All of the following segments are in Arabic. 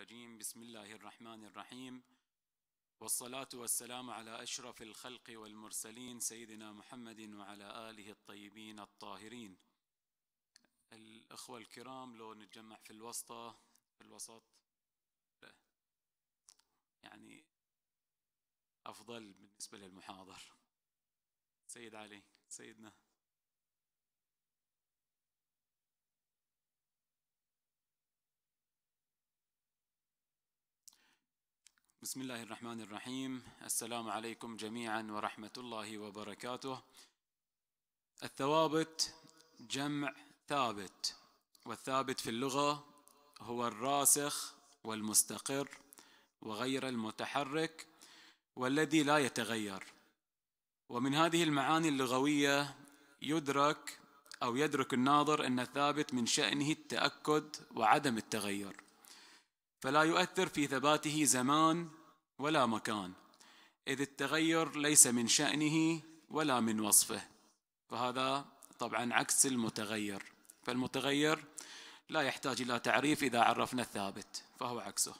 الرجيم بسم الله الرحمن الرحيم والصلاة والسلام على أشرف الخلق والمرسلين سيدنا محمد وعلى آله الطيبين الطاهرين الأخوة الكرام لو نتجمع في الوسطى في الوسط يعني أفضل بالنسبة للمحاضر سيد علي سيدنا بسم الله الرحمن الرحيم السلام عليكم جميعا ورحمة الله وبركاته الثوابت جمع ثابت والثابت في اللغة هو الراسخ والمستقر وغير المتحرك والذي لا يتغير ومن هذه المعاني اللغوية يدرك أو يدرك الناظر أن الثابت من شأنه التأكد وعدم التغير فلا يؤثر في ثباته زمان ولا مكان إذ التغير ليس من شأنه ولا من وصفه فهذا طبعا عكس المتغير فالمتغير لا يحتاج إلى تعريف إذا عرفنا الثابت فهو عكسه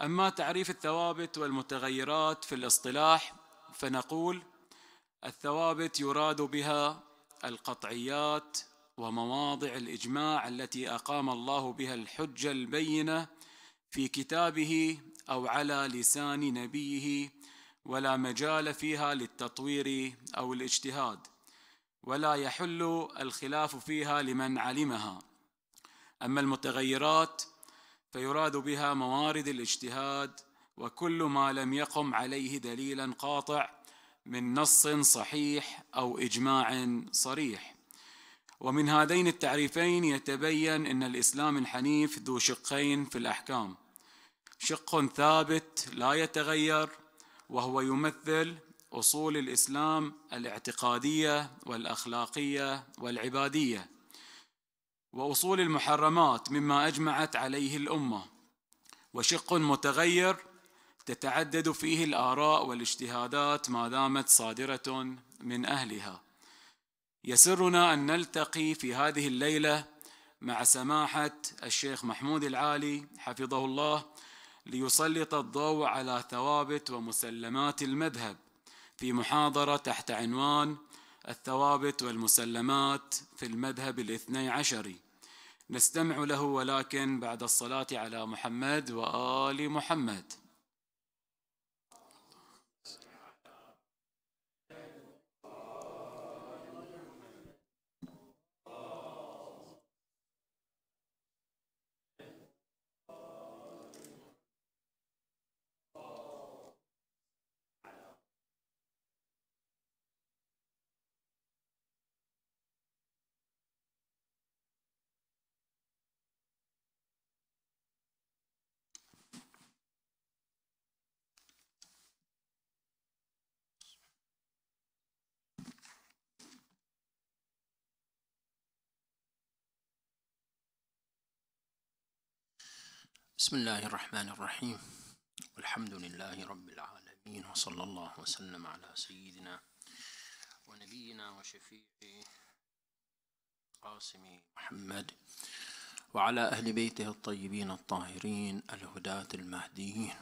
أما تعريف الثوابت والمتغيرات في الاصطلاح فنقول الثوابت يراد بها القطعيات ومواضع الإجماع التي أقام الله بها الحجة البينة في كتابه او على لسان نبيه ولا مجال فيها للتطوير او الاجتهاد ولا يحل الخلاف فيها لمن علمها اما المتغيرات فيراد بها موارد الاجتهاد وكل ما لم يقم عليه دليلا قاطع من نص صحيح او اجماع صريح ومن هذين التعريفين يتبين أن الإسلام الحنيف ذو شقين في الأحكام شق ثابت لا يتغير وهو يمثل أصول الإسلام الاعتقادية والأخلاقية والعبادية وأصول المحرمات مما أجمعت عليه الأمة وشق متغير تتعدد فيه الآراء والاجتهادات ما دامت صادرة من أهلها يسرنا أن نلتقي في هذه الليلة مع سماحة الشيخ محمود العالي حفظه الله ليسلط الضوء على ثوابت ومسلمات المذهب في محاضرة تحت عنوان الثوابت والمسلمات في المذهب الاثني عشري نستمع له ولكن بعد الصلاة على محمد وآل محمد بسم الله الرحمن الرحيم والحمد لله رب العالمين وصلى الله وسلم على سيدنا ونبينا وشفيع قاسم محمد وعلى أهل بيته الطيبين الطاهرين الهداة المهديين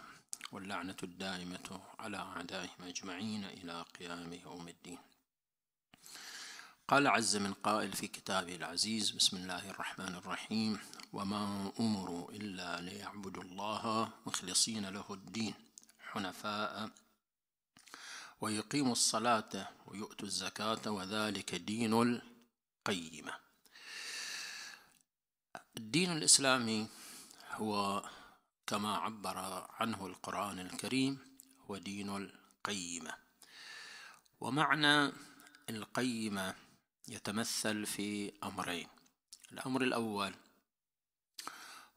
واللعنة الدائمة على أعدائهم أجمعين إلى قيام يوم الدين قال عز من قائل في كتابه العزيز بسم الله الرحمن الرحيم وما أمروا إلا ليعبدوا الله مخلصين له الدين حنفاء ويقيموا الصلاة ويؤتوا الزكاة وذلك دين القيمة الدين الإسلامي هو كما عبر عنه القرآن الكريم هو دين القيمة ومعنى القيمة يتمثل في أمرين الأمر الأول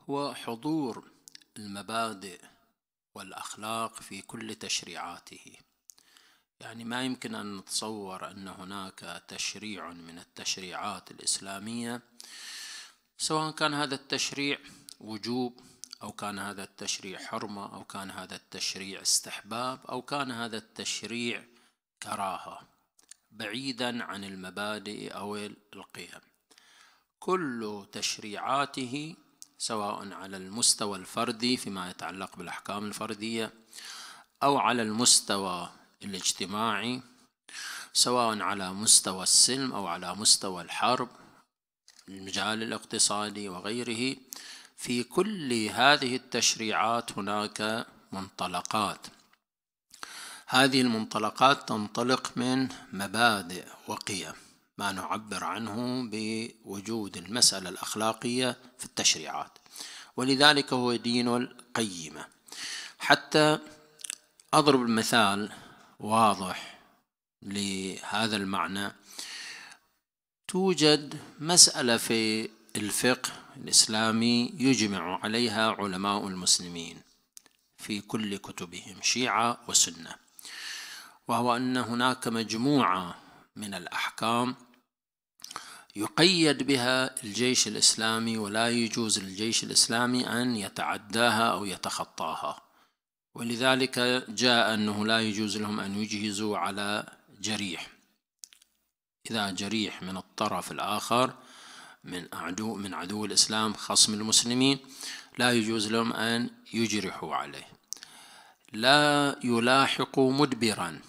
هو حضور المبادئ والأخلاق في كل تشريعاته يعني ما يمكن أن نتصور أن هناك تشريع من التشريعات الإسلامية سواء كان هذا التشريع وجوب أو كان هذا التشريع حرمة أو كان هذا التشريع استحباب أو كان هذا التشريع كراهة بعيدا عن المبادئ أو القيم كل تشريعاته سواء على المستوى الفردي فيما يتعلق بالأحكام الفردية أو على المستوى الاجتماعي سواء على مستوى السلم أو على مستوى الحرب المجال الاقتصادي وغيره في كل هذه التشريعات هناك منطلقات هذه المنطلقات تنطلق من مبادئ وقيم ما نعبر عنه بوجود المسألة الأخلاقية في التشريعات ولذلك هو دين القيمة حتى أضرب مثال واضح لهذا المعنى توجد مسألة في الفقه الإسلامي يجمع عليها علماء المسلمين في كل كتبهم شيعة وسنة وهو أن هناك مجموعة من الأحكام يقيد بها الجيش الإسلامي ولا يجوز للجيش الإسلامي أن يتعداها أو يتخطاها ولذلك جاء أنه لا يجوز لهم أن يجهزوا على جريح إذا جريح من الطرف الآخر من عدو من عدو الإسلام خصم المسلمين لا يجوز لهم أن يجرحوا عليه لا يلاحقوا مدبرا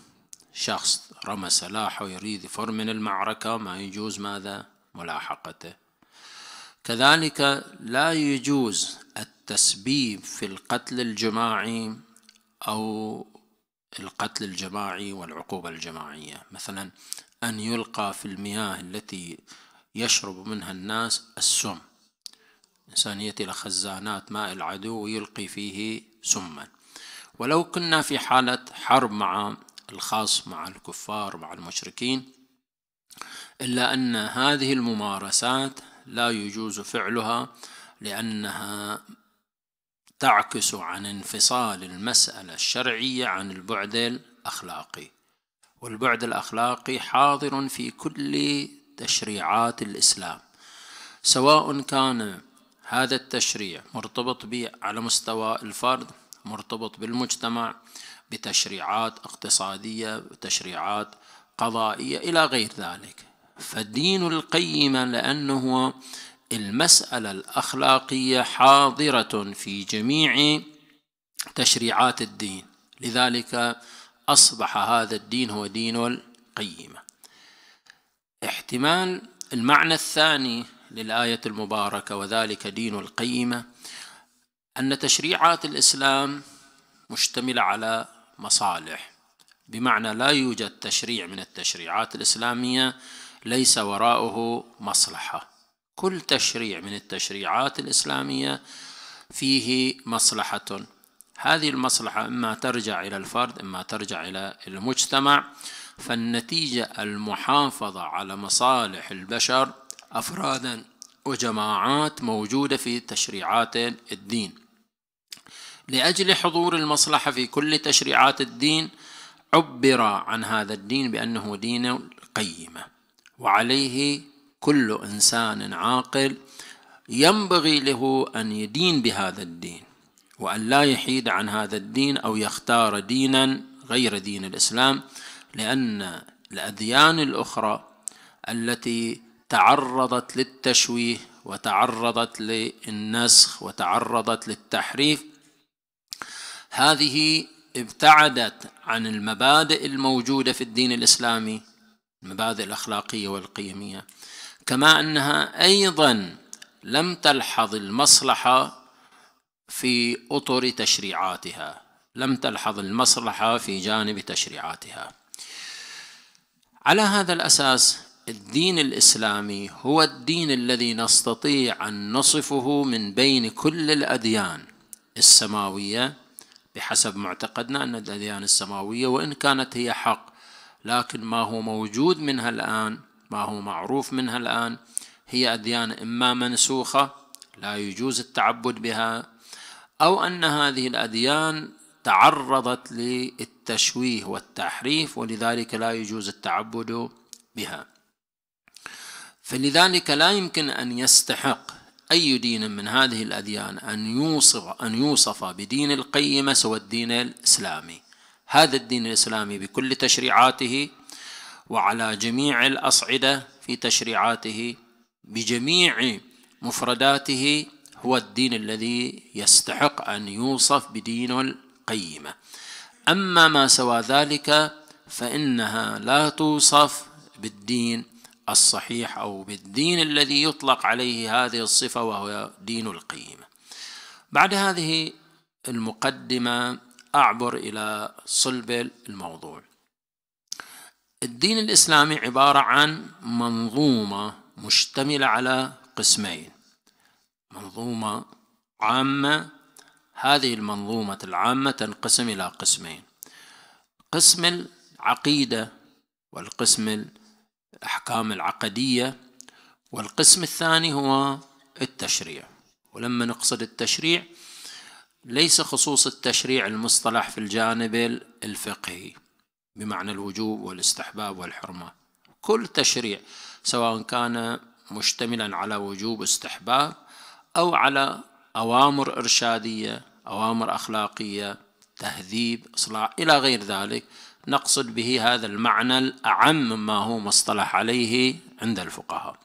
شخص رمى سلاحه يريد يفر من المعركة ما يجوز ماذا ملاحقته كذلك لا يجوز التسبيب في القتل الجماعي أو القتل الجماعي والعقوبة الجماعية مثلا أن يلقى في المياه التي يشرب منها الناس السم إنسان يأتي إلى خزانات ماء العدو ويلقي فيه سما ولو كنا في حالة حرب مع الخاص مع الكفار مع المشركين إلا أن هذه الممارسات لا يجوز فعلها لأنها تعكس عن انفصال المسألة الشرعية عن البعد الأخلاقي والبعد الأخلاقي حاضر في كل تشريعات الإسلام سواء كان هذا التشريع مرتبط به على مستوى الفرد مرتبط بالمجتمع بتشريعات اقتصادية بتشريعات قضائية إلى غير ذلك فالدين القيمة لأنه المسألة الأخلاقية حاضرة في جميع تشريعات الدين لذلك أصبح هذا الدين هو دين القيمة احتمال المعنى الثاني للآية المباركة وذلك دين القيمة أن تشريعات الإسلام مشتملة على مصالح بمعنى لا يوجد تشريع من التشريعات الإسلامية ليس وراءه مصلحة كل تشريع من التشريعات الإسلامية فيه مصلحة هذه المصلحة إما ترجع إلى الفرد إما ترجع إلى المجتمع فالنتيجة المحافظة على مصالح البشر أفرادا وجماعات موجودة في تشريعات الدين لأجل حضور المصلحة في كل تشريعات الدين عبر عن هذا الدين بأنه دين القيمة وعليه كل إنسان عاقل ينبغي له أن يدين بهذا الدين وأن لا يحيد عن هذا الدين أو يختار دينا غير دين الإسلام لأن الأديان الأخرى التي تعرضت للتشويه وتعرضت للنسخ وتعرضت للتحريف هذه ابتعدت عن المبادئ الموجودة في الدين الإسلامي المبادئ الأخلاقية والقيمية كما أنها أيضا لم تلحظ المصلحة في أطر تشريعاتها لم تلحظ المصلحة في جانب تشريعاتها على هذا الأساس الدين الإسلامي هو الدين الذي نستطيع أن نصفه من بين كل الأديان السماوية بحسب معتقدنا أن الأديان السماوية وإن كانت هي حق لكن ما هو موجود منها الآن ما هو معروف منها الآن هي أديان إما منسوخة لا يجوز التعبد بها أو أن هذه الأديان تعرضت للتشويه والتحريف ولذلك لا يجوز التعبد بها فلذلك لا يمكن أن يستحق أي دين من هذه الأديان أن يوصف أن يوصف بدين القيمة سوى الدين الإسلامي هذا الدين الإسلامي بكل تشريعاته وعلى جميع الأصعدة في تشريعاته بجميع مفرداته هو الدين الذي يستحق أن يوصف بدين القيمة أما ما سوى ذلك فإنها لا توصف بالدين الصحيح أو بالدين الذي يطلق عليه هذه الصفة وهو دين القيمة بعد هذه المقدمة أعبر إلى صلب الموضوع الدين الإسلامي عبارة عن منظومة مشتملة على قسمين منظومة عامة هذه المنظومة العامة تنقسم إلى قسمين قسم العقيدة والقسم الأحكام العقدية والقسم الثاني هو التشريع ولما نقصد التشريع ليس خصوص التشريع المصطلح في الجانب الفقهي بمعنى الوجوب والاستحباب والحرمة كل تشريع سواء كان مشتملا على وجوب استحباب أو على أوامر إرشادية أوامر أخلاقية تهذيب إصلاح إلى غير ذلك نقصد به هذا المعنى الأعم مما هو مصطلح عليه عند الفقهاء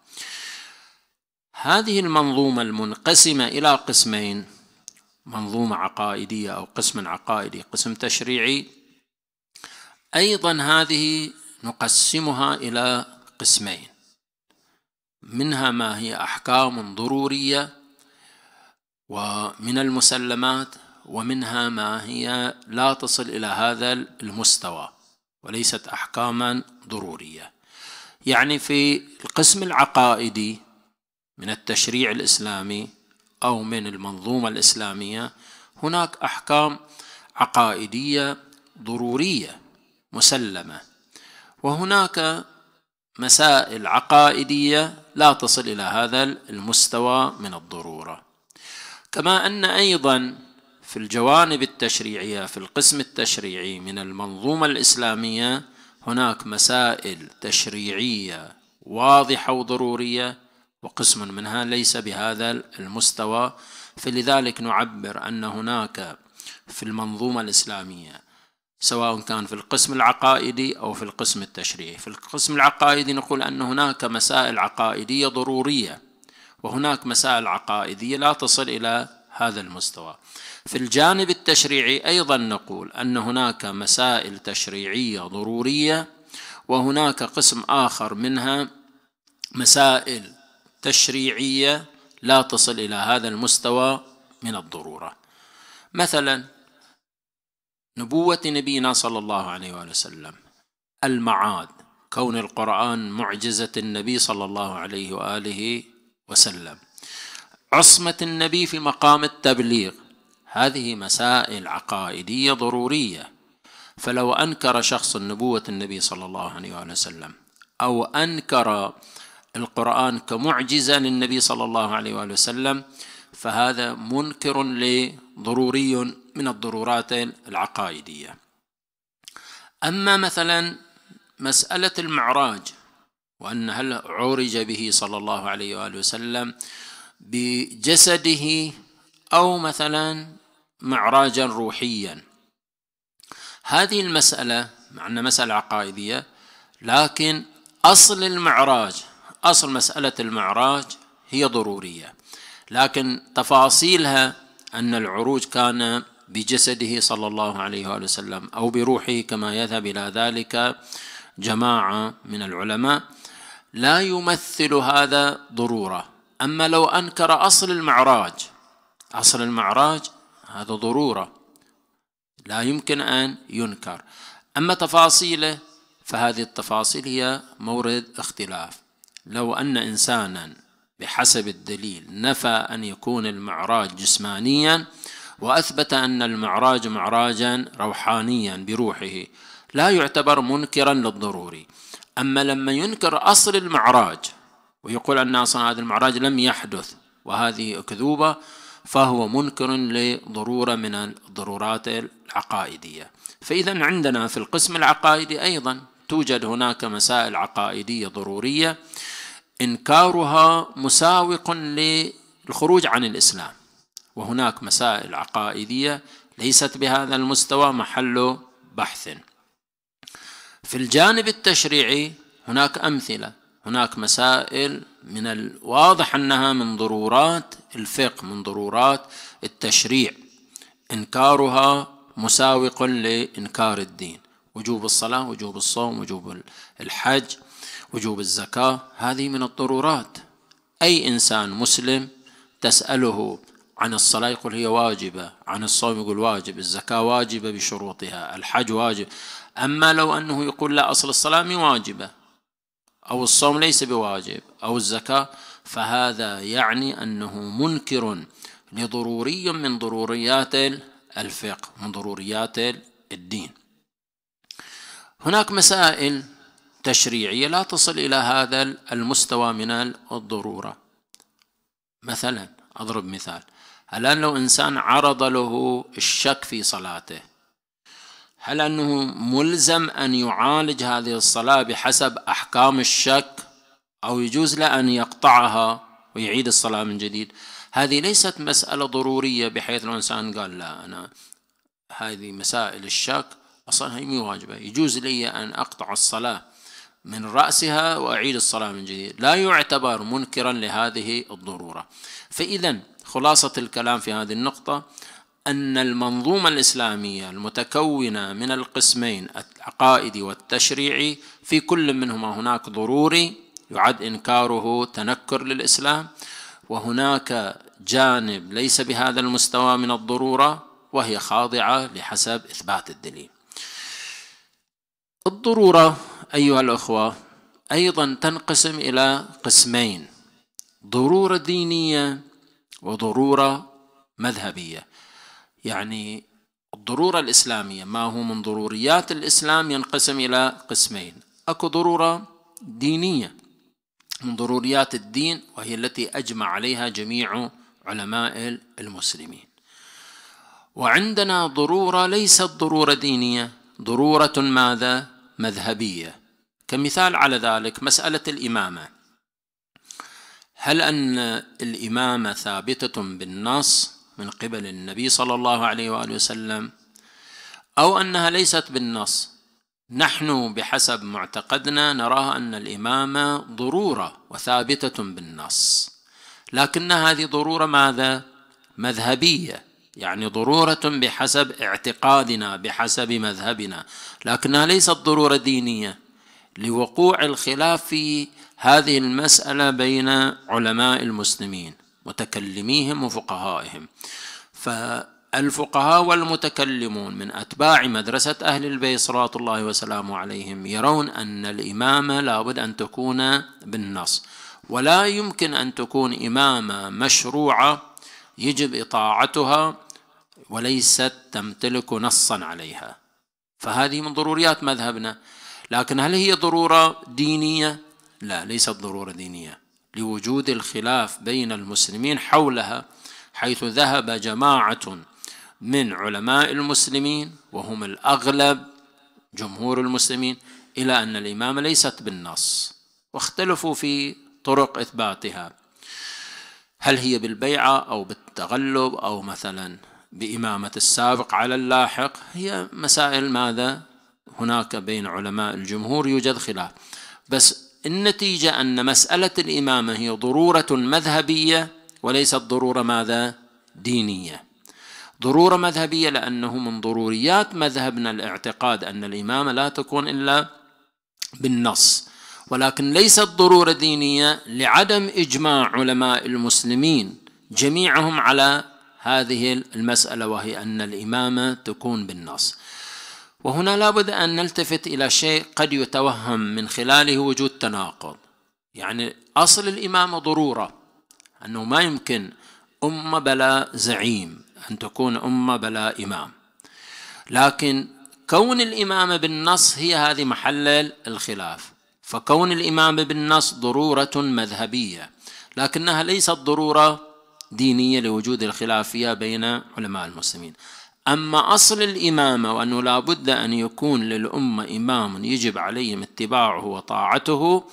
هذه المنظومة المنقسمة إلى قسمين منظومة عقائدية أو قسم عقائدي قسم تشريعي أيضا هذه نقسمها إلى قسمين منها ما هي أحكام ضرورية ومن المسلمات ومنها ما هي لا تصل إلى هذا المستوى وليست أحكاما ضرورية يعني في القسم العقائدي من التشريع الإسلامي أو من المنظومة الإسلامية هناك أحكام عقائدية ضرورية مسلمة وهناك مسائل عقائدية لا تصل إلى هذا المستوى من الضرورة كما أن أيضا في الجوانب التشريعية في القسم التشريعي من المنظومة الإسلامية هناك مسائل تشريعية واضحة وضرورية وقسم منها ليس بهذا المستوى فلذلك نعبر أن هناك في المنظومة الإسلامية سواء كان في القسم العقائدي أو في القسم التشريعي في القسم العقائدي نقول أن هناك مسائل عقائدية ضرورية وهناك مسائل عقائدية لا تصل إلى هذا المستوى في الجانب التشريعي أيضا نقول أن هناك مسائل تشريعية ضرورية وهناك قسم آخر منها مسائل تشريعية لا تصل إلى هذا المستوى من الضرورة مثلا نبوة نبينا صلى الله عليه وآله وسلم المعاد كون القرآن معجزة النبي صلى الله عليه وآله وسلم عصمة النبي في مقام التبليغ هذه مسائل عقائدية ضرورية فلو أنكر شخص نبوة النبي صلى الله عليه وسلم أو أنكر القرآن كمعجزة للنبي صلى الله عليه وسلم فهذا منكر لضروري من الضرورات العقائدية أما مثلا مسألة المعراج وأن هل عرج به صلى الله عليه وآله وسلم بجسده أو مثلا معراجا روحيا هذه المسألة مع أنها مسألة عقائدية لكن أصل المعراج أصل مسألة المعراج هي ضرورية لكن تفاصيلها أن العروج كان بجسده صلى الله عليه وآله وسلم أو بروحه كما يذهب إلى ذلك جماعة من العلماء لا يمثل هذا ضرورة أما لو أنكر أصل المعراج أصل المعراج هذا ضرورة لا يمكن أن ينكر أما تفاصيله فهذه التفاصيل هي مورد اختلاف لو أن إنسانا بحسب الدليل نفى أن يكون المعراج جسمانيا وأثبت أن المعراج معراجا روحانيا بروحه لا يعتبر منكرا للضروري أما لما ينكر أصل المعراج ويقول أن أصلا هذا المعراج لم يحدث وهذه أكذوبة فهو منكر لضرورة من الضرورات العقائدية فإذا عندنا في القسم العقائدي أيضا توجد هناك مسائل عقائدية ضرورية إنكارها مساوق للخروج عن الإسلام وهناك مسائل عقائدية ليست بهذا المستوى محل بحث في الجانب التشريعي هناك أمثلة هناك مسائل من الواضح أنها من ضرورات الفقه من ضرورات التشريع إنكارها مساوق لإنكار الدين وجوب الصلاة وجوب الصوم وجوب الحج وجوب الزكاة هذه من الضرورات أي إنسان مسلم تسأله عن الصلاة يقول هي واجبة عن الصوم يقول واجب الزكاة واجبة بشروطها الحج واجب أما لو أنه يقول لا أصل الصلاة واجبة أو الصوم ليس بواجب أو الزكاة فهذا يعني أنه منكر لضروري من ضروريات الفقه من ضروريات الدين هناك مسائل تشريعية لا تصل إلى هذا المستوى من الضرورة مثلا أضرب مثال الآن لو إنسان عرض له الشك في صلاته هل أنه ملزم أن يعالج هذه الصلاة بحسب أحكام الشك أو يجوز له أن يقطعها ويعيد الصلاة من جديد هذه ليست مسألة ضرورية بحيث الإنسان قال لا أنا هذه مسائل الشك أصلا هي مو واجبة يجوز لي أن أقطع الصلاة من رأسها وأعيد الصلاة من جديد لا يعتبر منكرا لهذه الضرورة فإذا خلاصة الكلام في هذه النقطة أن المنظومة الإسلامية المتكونة من القسمين العقائدي والتشريعي في كل منهما هناك ضروري يعد إنكاره تنكر للإسلام وهناك جانب ليس بهذا المستوى من الضرورة وهي خاضعة لحسب إثبات الدليل الضرورة أيها الأخوة أيضا تنقسم إلى قسمين ضرورة دينية وضرورة مذهبية يعني الضرورة الإسلامية ما هو من ضروريات الإسلام ينقسم إلى قسمين أكو ضرورة دينية من ضروريات الدين وهي التي أجمع عليها جميع علماء المسلمين وعندنا ضرورة ليست ضرورة دينية ضرورة ماذا؟ مذهبية كمثال على ذلك مسألة الإمامة هل أن الإمامة ثابتة بالنص من قبل النبي صلى الله عليه وآله وسلم أو أنها ليست بالنص نحن بحسب معتقدنا نراها أن الإمامة ضرورة وثابتة بالنص لكن هذه ضرورة ماذا؟ مذهبية يعني ضرورة بحسب اعتقادنا بحسب مذهبنا لكنها ليست ضرورة دينية لوقوع الخلاف في هذه المسألة بين علماء المسلمين متكلميهم وفقهائهم فالفقهاء والمتكلمون من أتباع مدرسة أهل البيت صلاة الله وسلامه عليهم يرون أن الإمامة لابد أن تكون بالنص ولا يمكن أن تكون إمامة مشروعة يجب إطاعتها وليست تمتلك نصا عليها فهذه من ضروريات مذهبنا لكن هل هي ضرورة دينية؟ لا ليست ضرورة دينية لوجود الخلاف بين المسلمين حولها حيث ذهب جماعة من علماء المسلمين وهم الأغلب جمهور المسلمين إلى أن الإمامة ليست بالنص واختلفوا في طرق إثباتها هل هي بالبيعة أو بالتغلب أو مثلا بإمامة السابق على اللاحق هي مسائل ماذا هناك بين علماء الجمهور يوجد خلاف بس النتيجة أن مسألة الإمامة هي ضرورة مذهبية وليست ضرورة ماذا؟ دينية ضرورة مذهبية لأنه من ضروريات مذهبنا الاعتقاد أن الإمامة لا تكون إلا بالنص ولكن ليست ضرورة دينية لعدم إجماع علماء المسلمين جميعهم على هذه المسألة وهي أن الإمامة تكون بالنص وهنا لابد أن نلتفت إلى شيء قد يتوهم من خلاله وجود تناقض يعني أصل الإمامة ضرورة أنه ما يمكن أمة بلا زعيم أن تكون أمة بلا إمام لكن كون الإمامة بالنص هي هذه محل الخلاف فكون الإمامة بالنص ضرورة مذهبية لكنها ليست ضرورة دينية لوجود الخلاف فيها بين علماء المسلمين أما أصل الإمامة وأنه لا بد أن يكون للأمة إمام يجب عليهم اتباعه وطاعته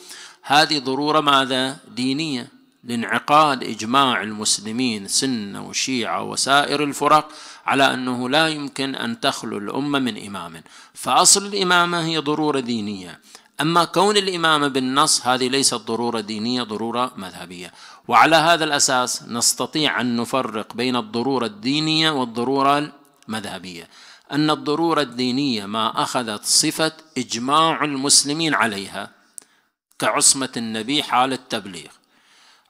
هذه ضرورة ماذا دينية لانعقاد إجماع المسلمين سنة وشيعة وسائر الفرق على أنه لا يمكن أن تخلو الأمة من إمام فأصل الإمامة هي ضرورة دينية أما كون الإمامة بالنص هذه ليست ضرورة دينية ضرورة مذهبية وعلى هذا الأساس نستطيع أن نفرق بين الضرورة الدينية والضرورة مذهبية أن الضرورة الدينية ما أخذت صفة إجماع المسلمين عليها كعصمة النبي حال التبليغ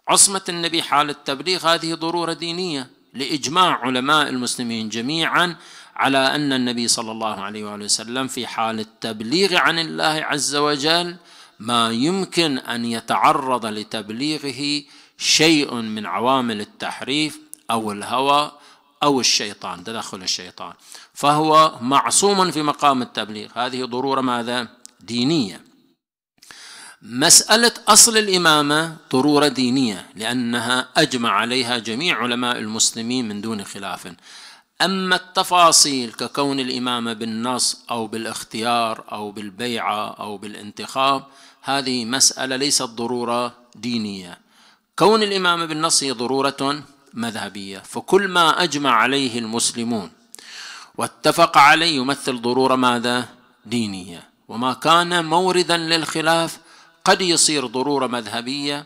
عصمة النبي حال التبليغ هذه ضرورة دينية لإجماع علماء المسلمين جميعا على أن النبي صلى الله عليه وآله وسلم في حال التبليغ عن الله عز وجل ما يمكن أن يتعرض لتبليغه شيء من عوامل التحريف أو الهوى أو الشيطان تدخل الشيطان فهو معصوم في مقام التبليغ هذه ضرورة ماذا دينية مسألة أصل الإمامة ضرورة دينية لأنها أجمع عليها جميع علماء المسلمين من دون خلاف أما التفاصيل ككون الإمامة بالنص أو بالاختيار أو بالبيعة أو بالانتخاب هذه مسألة ليست ضرورة دينية كون الإمامة بالنص هي ضرورة مذهبية فكل ما أجمع عليه المسلمون واتفق عليه يمثل ضرورة ماذا دينية وما كان موردا للخلاف قد يصير ضرورة مذهبية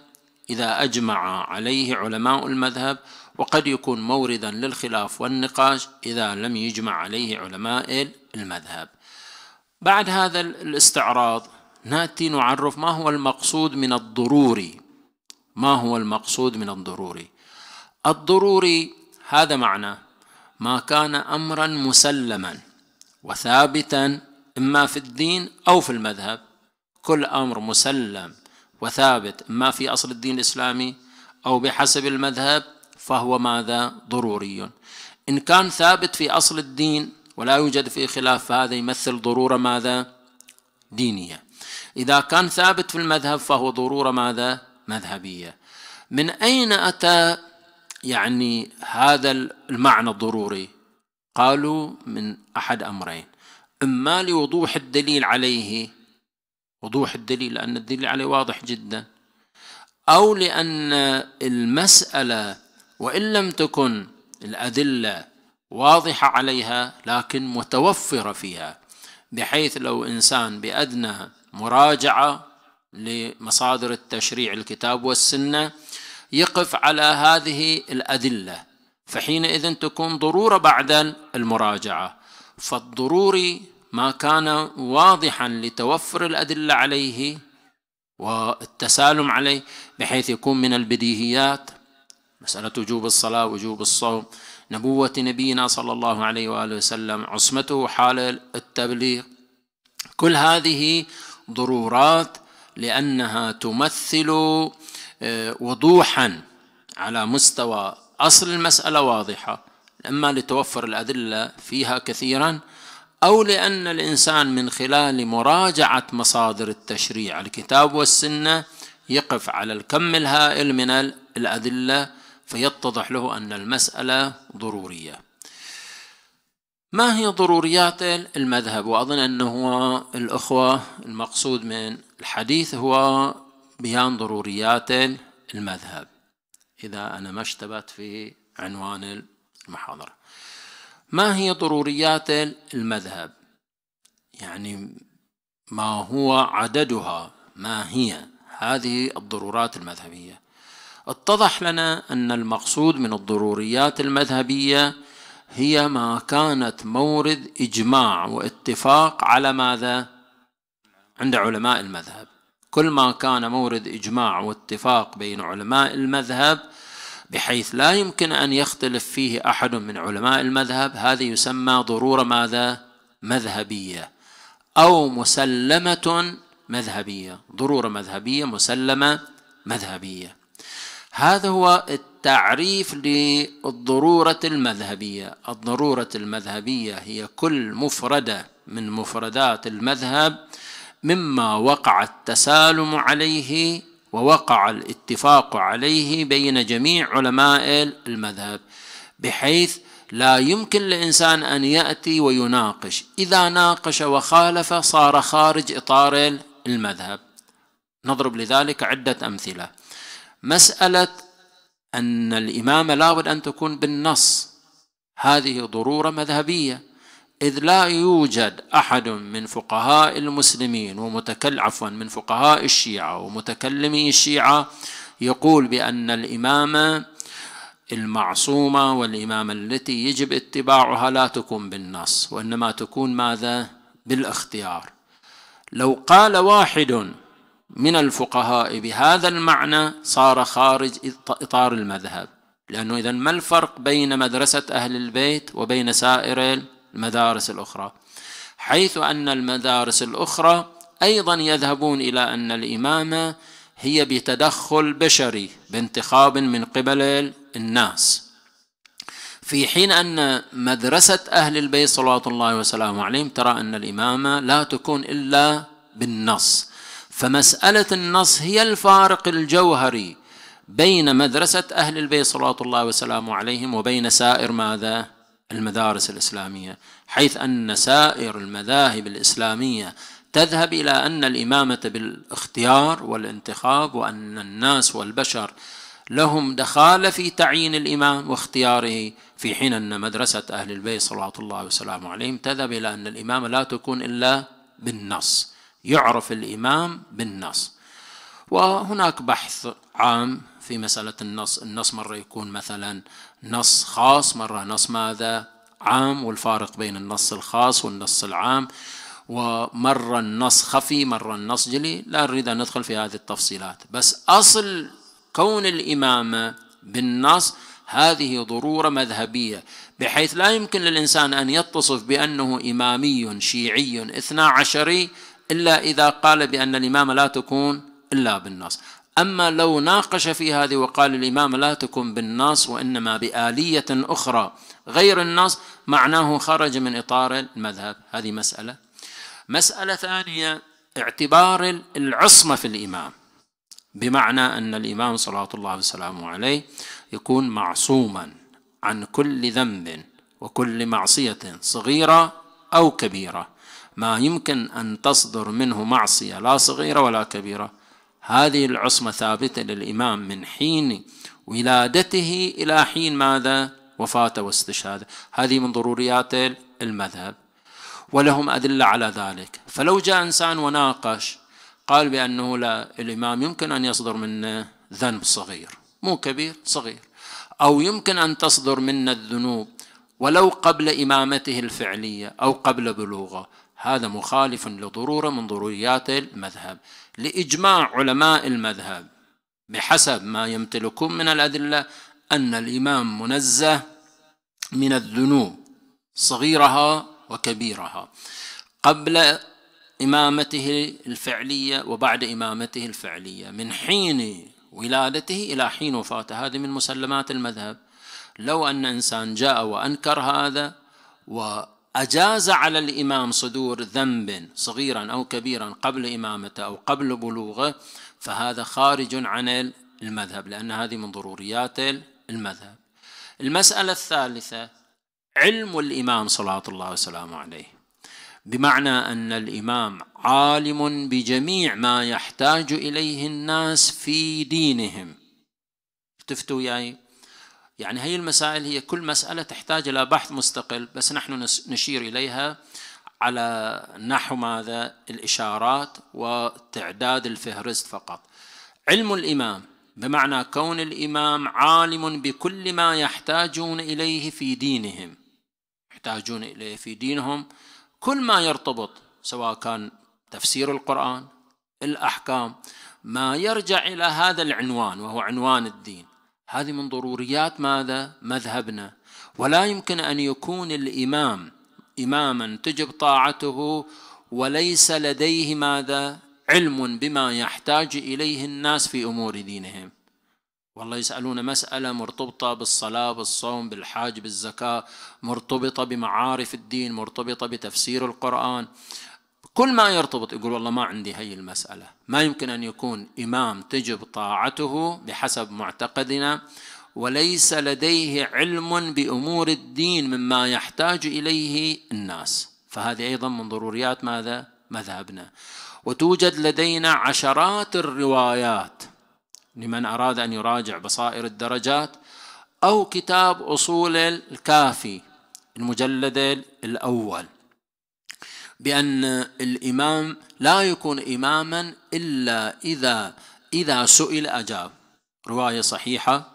إذا أجمع عليه علماء المذهب وقد يكون موردا للخلاف والنقاش إذا لم يجمع عليه علماء المذهب بعد هذا الاستعراض ناتي نعرف ما هو المقصود من الضروري ما هو المقصود من الضروري الضروري هذا معناه ما كان امرا مسلما وثابتا اما في الدين او في المذهب كل امر مسلم وثابت اما في اصل الدين الاسلامي او بحسب المذهب فهو ماذا ضروري ان كان ثابت في اصل الدين ولا يوجد فيه خلاف فهذا يمثل ضروره ماذا دينيه اذا كان ثابت في المذهب فهو ضروره ماذا مذهبيه من اين اتى يعني هذا المعنى الضروري قالوا من أحد أمرين إما لوضوح الدليل عليه وضوح الدليل لأن الدليل عليه واضح جدا أو لأن المسألة وإن لم تكن الأدلة واضحة عليها لكن متوفرة فيها بحيث لو إنسان بأدنى مراجعة لمصادر التشريع الكتاب والسنة يقف على هذه الأدلة فحينئذ تكون ضرورة بعد المراجعة فالضروري ما كان واضحا لتوفر الأدلة عليه والتسالم عليه بحيث يكون من البديهيات مسألة وجوب الصلاة وجوب الصوم نبوة نبينا صلى الله عليه وآله وسلم عصمته حال التبليغ كل هذه ضرورات لأنها تمثل آه، وضوحا على مستوى أصل المسألة واضحة إما لتوفر الأدلة فيها كثيرا أو لأن الإنسان من خلال مراجعة مصادر التشريع الكتاب والسنة يقف على الكم الهائل من الأدلة فيتضح له أن المسألة ضرورية ما هي ضروريات المذهب وأظن أنه الأخوة المقصود من الحديث هو بيان ضروريات المذهب إذا أنا ما اشتبت في عنوان المحاضرة ما هي ضروريات المذهب يعني ما هو عددها ما هي هذه الضرورات المذهبية اتضح لنا أن المقصود من الضروريات المذهبية هي ما كانت مورد إجماع واتفاق على ماذا عند علماء المذهب كل ما كان مورد إجماع واتفاق بين علماء المذهب بحيث لا يمكن أن يختلف فيه أحد من علماء المذهب هذا يسمى ضرورة ماذا؟ مذهبية أو مسلمة مذهبية ضرورة مذهبية مسلمة مذهبية هذا هو التعريف للضرورة المذهبية الضرورة المذهبية هي كل مفردة من مفردات المذهب مما وقع التسالم عليه ووقع الاتفاق عليه بين جميع علماء المذهب بحيث لا يمكن لإنسان أن يأتي ويناقش إذا ناقش وخالف صار خارج إطار المذهب نضرب لذلك عدة أمثلة مسألة أن الإمامة لابد أن تكون بالنص هذه ضرورة مذهبية إذ لا يوجد أحد من فقهاء المسلمين ومتكل عفوا من فقهاء الشيعة ومتكلمي الشيعة يقول بأن الإمامة المعصومة والإمامة التي يجب اتباعها لا تكون بالنص وإنما تكون ماذا بالاختيار لو قال واحد من الفقهاء بهذا المعنى صار خارج إطار المذهب لأنه إذا ما الفرق بين مدرسة أهل البيت وبين سائر المدارس الأخرى حيث أن المدارس الأخرى أيضا يذهبون إلى أن الإمامة هي بتدخل بشري بانتخاب من قبل الناس في حين أن مدرسة أهل البيت صلوات الله وسلامه عليهم ترى أن الإمامة لا تكون إلا بالنص فمسألة النص هي الفارق الجوهري بين مدرسة أهل البيت صلوات الله وسلامه عليهم وبين سائر ماذا المدارس الإسلامية حيث أن سائر المذاهب الإسلامية تذهب إلى أن الإمامة بالاختيار والانتخاب وأن الناس والبشر لهم دخال في تعيين الإمام واختياره في حين أن مدرسة أهل البيت صلوات الله وسلامه عليهم تذهب إلى أن الإمامة لا تكون إلا بالنص يعرف الإمام بالنص وهناك بحث عام في مسألة النص النص مرة يكون مثلا نص خاص مرة نص ماذا عام والفارق بين النص الخاص والنص العام ومرة النص خفي مرة النص جلي لا نريد أن ندخل في هذه التفصيلات بس أصل كون الإمامة بالنص هذه ضرورة مذهبية بحيث لا يمكن للإنسان أن يتصف بأنه إمامي شيعي اثنا عشري إلا إذا قال بأن الإمامة لا تكون إلا بالنص أما لو ناقش في هذه وقال الإمام لا تكن بالنص وإنما بآلية أخرى غير النص معناه خرج من إطار المذهب هذه مسألة مسألة ثانية اعتبار العصمة في الإمام بمعنى أن الإمام صلى الله وسلامه عليه يكون معصوما عن كل ذنب وكل معصية صغيرة أو كبيرة ما يمكن أن تصدر منه معصية لا صغيرة ولا كبيرة هذه العصمة ثابتة للإمام من حين ولادته إلى حين ماذا وفاته واستشهاده هذه من ضروريات المذهب ولهم أدلة على ذلك فلو جاء إنسان وناقش قال بأنه لا الإمام يمكن أن يصدر منه ذنب صغير مو كبير صغير أو يمكن أن تصدر منا الذنوب ولو قبل إمامته الفعلية أو قبل بلوغه هذا مخالف لضرورة من ضروريات المذهب لإجماع علماء المذهب بحسب ما يمتلكون من الأدلة أن الإمام منزه من الذنوب صغيرها وكبيرها قبل إمامته الفعلية وبعد إمامته الفعلية من حين ولادته إلى حين وفاته هذه من مسلمات المذهب لو أن إنسان جاء وأنكر هذا و أجاز على الإمام صدور ذنب صغيرا أو كبيرا قبل إمامته أو قبل بلوغه فهذا خارج عن المذهب لأن هذه من ضروريات المذهب المسألة الثالثة علم الإمام صلوات الله وسلامه عليه بمعنى أن الإمام عالم بجميع ما يحتاج إليه الناس في دينهم التفتوا وياي يعني هي المسائل هي كل مسألة تحتاج إلى بحث مستقل بس نحن نشير إليها على نحو ماذا الإشارات وتعداد الفهرست فقط علم الإمام بمعنى كون الإمام عالم بكل ما يحتاجون إليه في دينهم يحتاجون إليه في دينهم كل ما يرتبط سواء كان تفسير القرآن الأحكام ما يرجع إلى هذا العنوان وهو عنوان الدين هذه من ضروريات ماذا مذهبنا ولا يمكن أن يكون الإمام إماما تجب طاعته وليس لديه ماذا علم بما يحتاج إليه الناس في أمور دينهم والله يسألون مسألة مرتبطة بالصلاة بالصوم بالحاج بالزكاة مرتبطة بمعارف الدين مرتبطة بتفسير القرآن كل ما يرتبط يقول والله ما عندي هي المسألة ما يمكن أن يكون إمام تجب طاعته بحسب معتقدنا وليس لديه علم بأمور الدين مما يحتاج إليه الناس فهذه أيضا من ضروريات ماذا مذهبنا وتوجد لدينا عشرات الروايات لمن أراد أن يراجع بصائر الدرجات أو كتاب أصول الكافي المجلد الأول بأن الإمام لا يكون إماما إلا إذا إذا سئل أجاب رواية صحيحة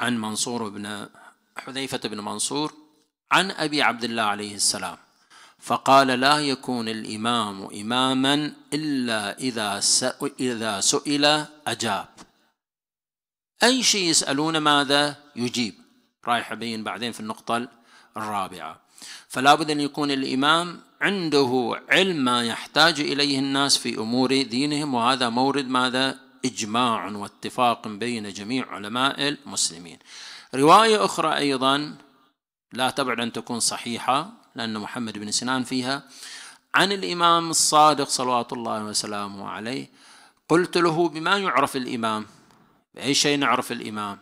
عن منصور بن حذيفة بن منصور عن أبي عبد الله عليه السلام فقال لا يكون الإمام إماما إلا إذا إذا سئل أجاب أي شيء يسألون ماذا يجيب رايح أبين بعدين في النقطة الرابعة فلا بد أن يكون الإمام عنده علم ما يحتاج إليه الناس في أمور دينهم وهذا مورد ماذا إجماع واتفاق بين جميع علماء المسلمين رواية أخرى أيضا لا تبعد أن تكون صحيحة لأن محمد بن سنان فيها عن الإمام الصادق صلوات الله وسلامه عليه قلت له بما يعرف الإمام بأي شيء نعرف الإمام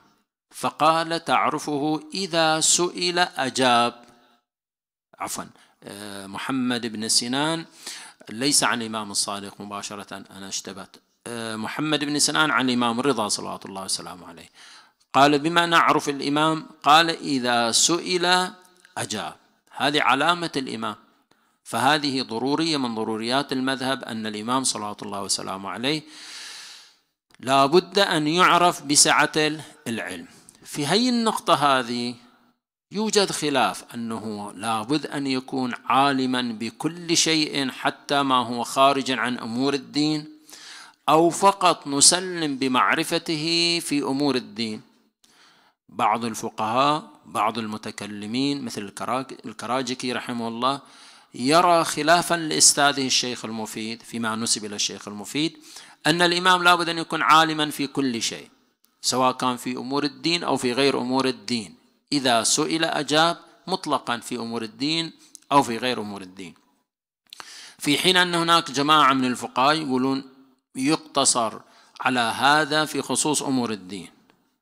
فقال تعرفه إذا سئل أجاب عفوا آه، محمد بن سنان ليس عن الإمام الصادق مباشرة أنا اشتبت آه، محمد بن سنان عن الإمام الرضا صلوات الله وسلامه عليه قال بما نعرف الإمام قال إذا سئل أجاب هذه علامة الإمام فهذه ضرورية من ضروريات المذهب أن الإمام صلوات الله وسلامه عليه لا بد أن يعرف بسعة العلم في هي النقطة هذه يوجد خلاف أنه لابد أن يكون عالما بكل شيء حتى ما هو خارج عن أمور الدين أو فقط نسلم بمعرفته في أمور الدين بعض الفقهاء بعض المتكلمين مثل الكراجكي رحمه الله يرى خلافا لأستاذه الشيخ المفيد فيما نسب إلى الشيخ المفيد أن الإمام لابد أن يكون عالما في كل شيء سواء كان في أمور الدين أو في غير أمور الدين إذا سئل أجاب مطلقا في أمور الدين أو في غير أمور الدين في حين أن هناك جماعة من الفقهاء يقولون يقتصر على هذا في خصوص أمور الدين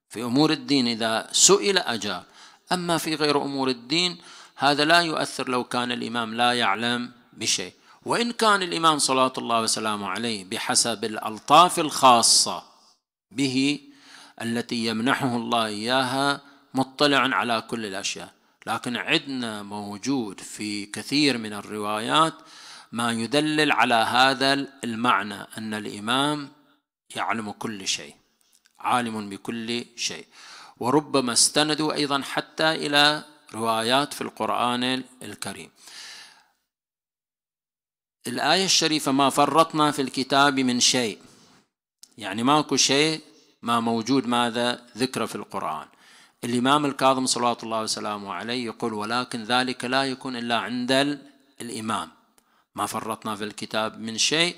في أمور الدين إذا سئل أجاب أما في غير أمور الدين هذا لا يؤثر لو كان الإمام لا يعلم بشيء وإن كان الإمام صلاة الله وسلامه عليه بحسب الألطاف الخاصة به التي يمنحه الله إياها مطلع على كل الأشياء لكن عندنا موجود في كثير من الروايات ما يدلل على هذا المعنى أن الإمام يعلم كل شيء عالم بكل شيء وربما استندوا أيضا حتى إلى روايات في القرآن الكريم الآية الشريفة ما فرطنا في الكتاب من شيء يعني ماكو شيء ما موجود ماذا ذكر في القرآن الإمام الكاظم صلوات الله وسلامه عليه يقول ولكن ذلك لا يكون إلا عند الإمام ما فرطنا في الكتاب من شيء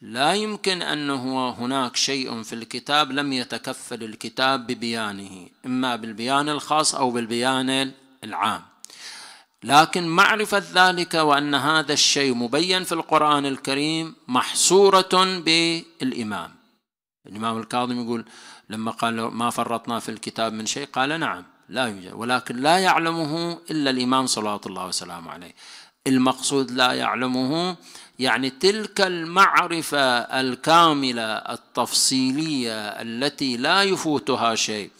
لا يمكن أنه هناك شيء في الكتاب لم يتكفل الكتاب ببيانه إما بالبيان الخاص أو بالبيان العام لكن معرفة ذلك وأن هذا الشيء مبين في القرآن الكريم محصورة بالإمام الإمام الكاظم يقول لما قال ما فرطنا في الكتاب من شيء قال نعم لا يوجد ولكن لا يعلمه إلا الإمام صلوات الله وسلامه عليه المقصود لا يعلمه يعني تلك المعرفة الكاملة التفصيلية التي لا يفوتها شيء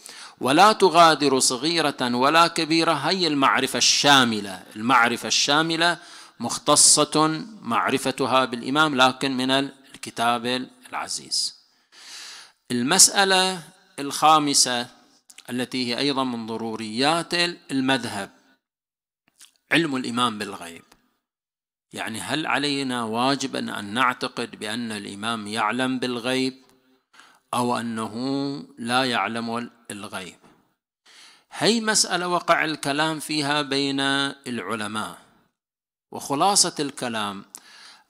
ولا تغادر صغيرة ولا كبيرة هي المعرفة الشاملة المعرفة الشاملة مختصة معرفتها بالإمام لكن من الكتاب العزيز المسألة الخامسة التي هي أيضا من ضروريات المذهب علم الإمام بالغيب يعني هل علينا واجبا أن نعتقد بأن الإمام يعلم بالغيب أو أنه لا يعلم الغيب هي مسألة وقع الكلام فيها بين العلماء وخلاصة الكلام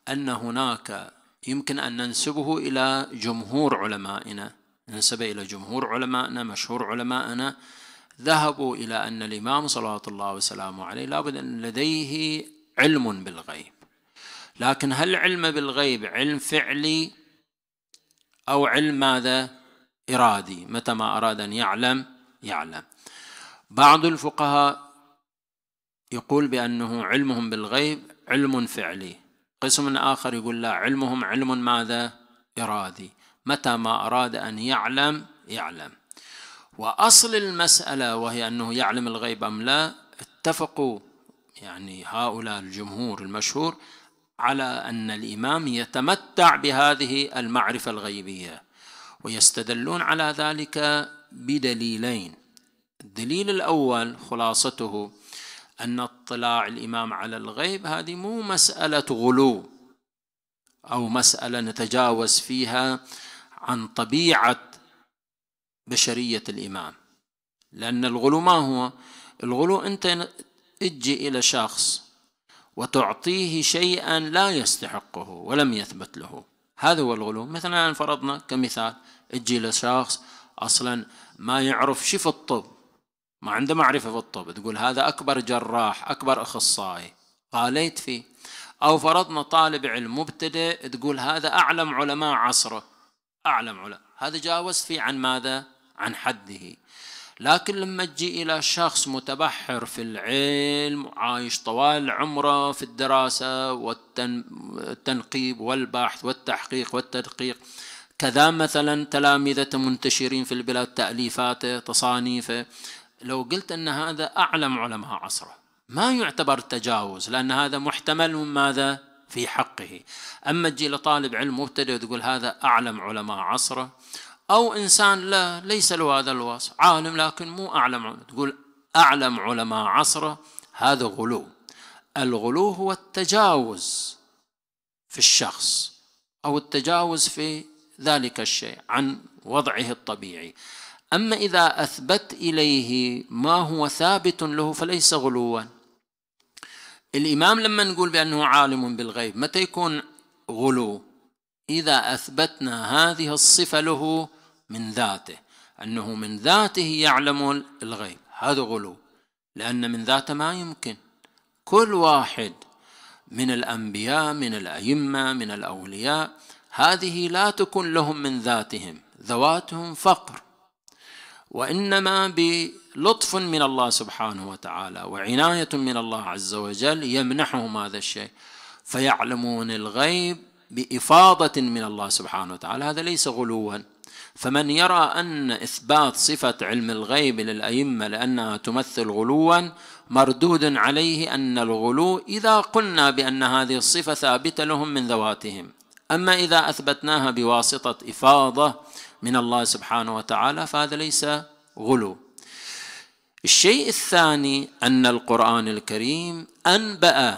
أن هناك يمكن أن ننسبه إلى جمهور علمائنا ننسبه إلى جمهور علمائنا مشهور علمائنا ذهبوا إلى أن الإمام صلوات الله وسلامه عليه لابد أن لديه علم بالغيب لكن هل علم بالغيب علم فعلي أو علم ماذا إرادي متى ما أراد أن يعلم يعلم بعض الفقهاء يقول بأنه علمهم بالغيب علم فعلي قسم آخر يقول لا علمهم علم ماذا إرادي متى ما أراد أن يعلم يعلم وأصل المسألة وهي أنه يعلم الغيب أم لا اتفقوا يعني هؤلاء الجمهور المشهور على أن الإمام يتمتع بهذه المعرفة الغيبية ويستدلون على ذلك بدليلين الدليل الأول خلاصته أن اطلاع الإمام على الغيب هذه مو مسألة غلو أو مسألة نتجاوز فيها عن طبيعة بشرية الإمام لأن الغلو ما هو الغلو أنت اجي إلى شخص وتعطيه شيئا لا يستحقه ولم يثبت له هذا هو الغلو مثلا فرضنا كمثال اجي لشخص اصلا ما يعرف شف الطب ما عنده معرفة في الطب تقول هذا أكبر جراح أكبر أخصائي قاليت فيه أو فرضنا طالب علم مبتدئ تقول هذا أعلم علماء عصره أعلم علماء هذا جاوزت فيه عن ماذا؟ عن حده لكن لما تجي إلى شخص متبحر في العلم عايش طوال عمره في الدراسة والتنقيب والبحث والتحقيق والتدقيق كذا مثلا تلامذة منتشرين في البلاد تأليفاته تصانيفه لو قلت أن هذا أعلم علماء عصره ما يعتبر تجاوز لأن هذا محتمل من ماذا في حقه أما تجي لطالب علم مبتدئ وتقول هذا أعلم علماء عصره أو إنسان لا ليس له هذا الوصف عالم لكن مو أعلم تقول أعلم علماء عصره هذا غلو الغلو هو التجاوز في الشخص أو التجاوز في ذلك الشيء عن وضعه الطبيعي أما إذا أثبت إليه ما هو ثابت له فليس غلوا الإمام لما نقول بأنه عالم بالغيب متى يكون غلو إذا أثبتنا هذه الصفة له من ذاته أنه من ذاته يعلم الغيب هذا غلو لأن من ذاته ما يمكن كل واحد من الأنبياء من الأئمة من الأولياء هذه لا تكون لهم من ذاتهم ذواتهم فقر وانما بلطف من الله سبحانه وتعالى وعنايه من الله عز وجل يمنحهم هذا الشيء فيعلمون الغيب بافاضه من الله سبحانه وتعالى هذا ليس غلوا فمن يرى ان اثبات صفه علم الغيب للائمه لانها تمثل غلوا مردود عليه ان الغلو اذا قلنا بان هذه الصفه ثابته لهم من ذواتهم اما اذا اثبتناها بواسطه افاضه من الله سبحانه وتعالى فهذا ليس غلو الشيء الثاني ان القران الكريم انبأ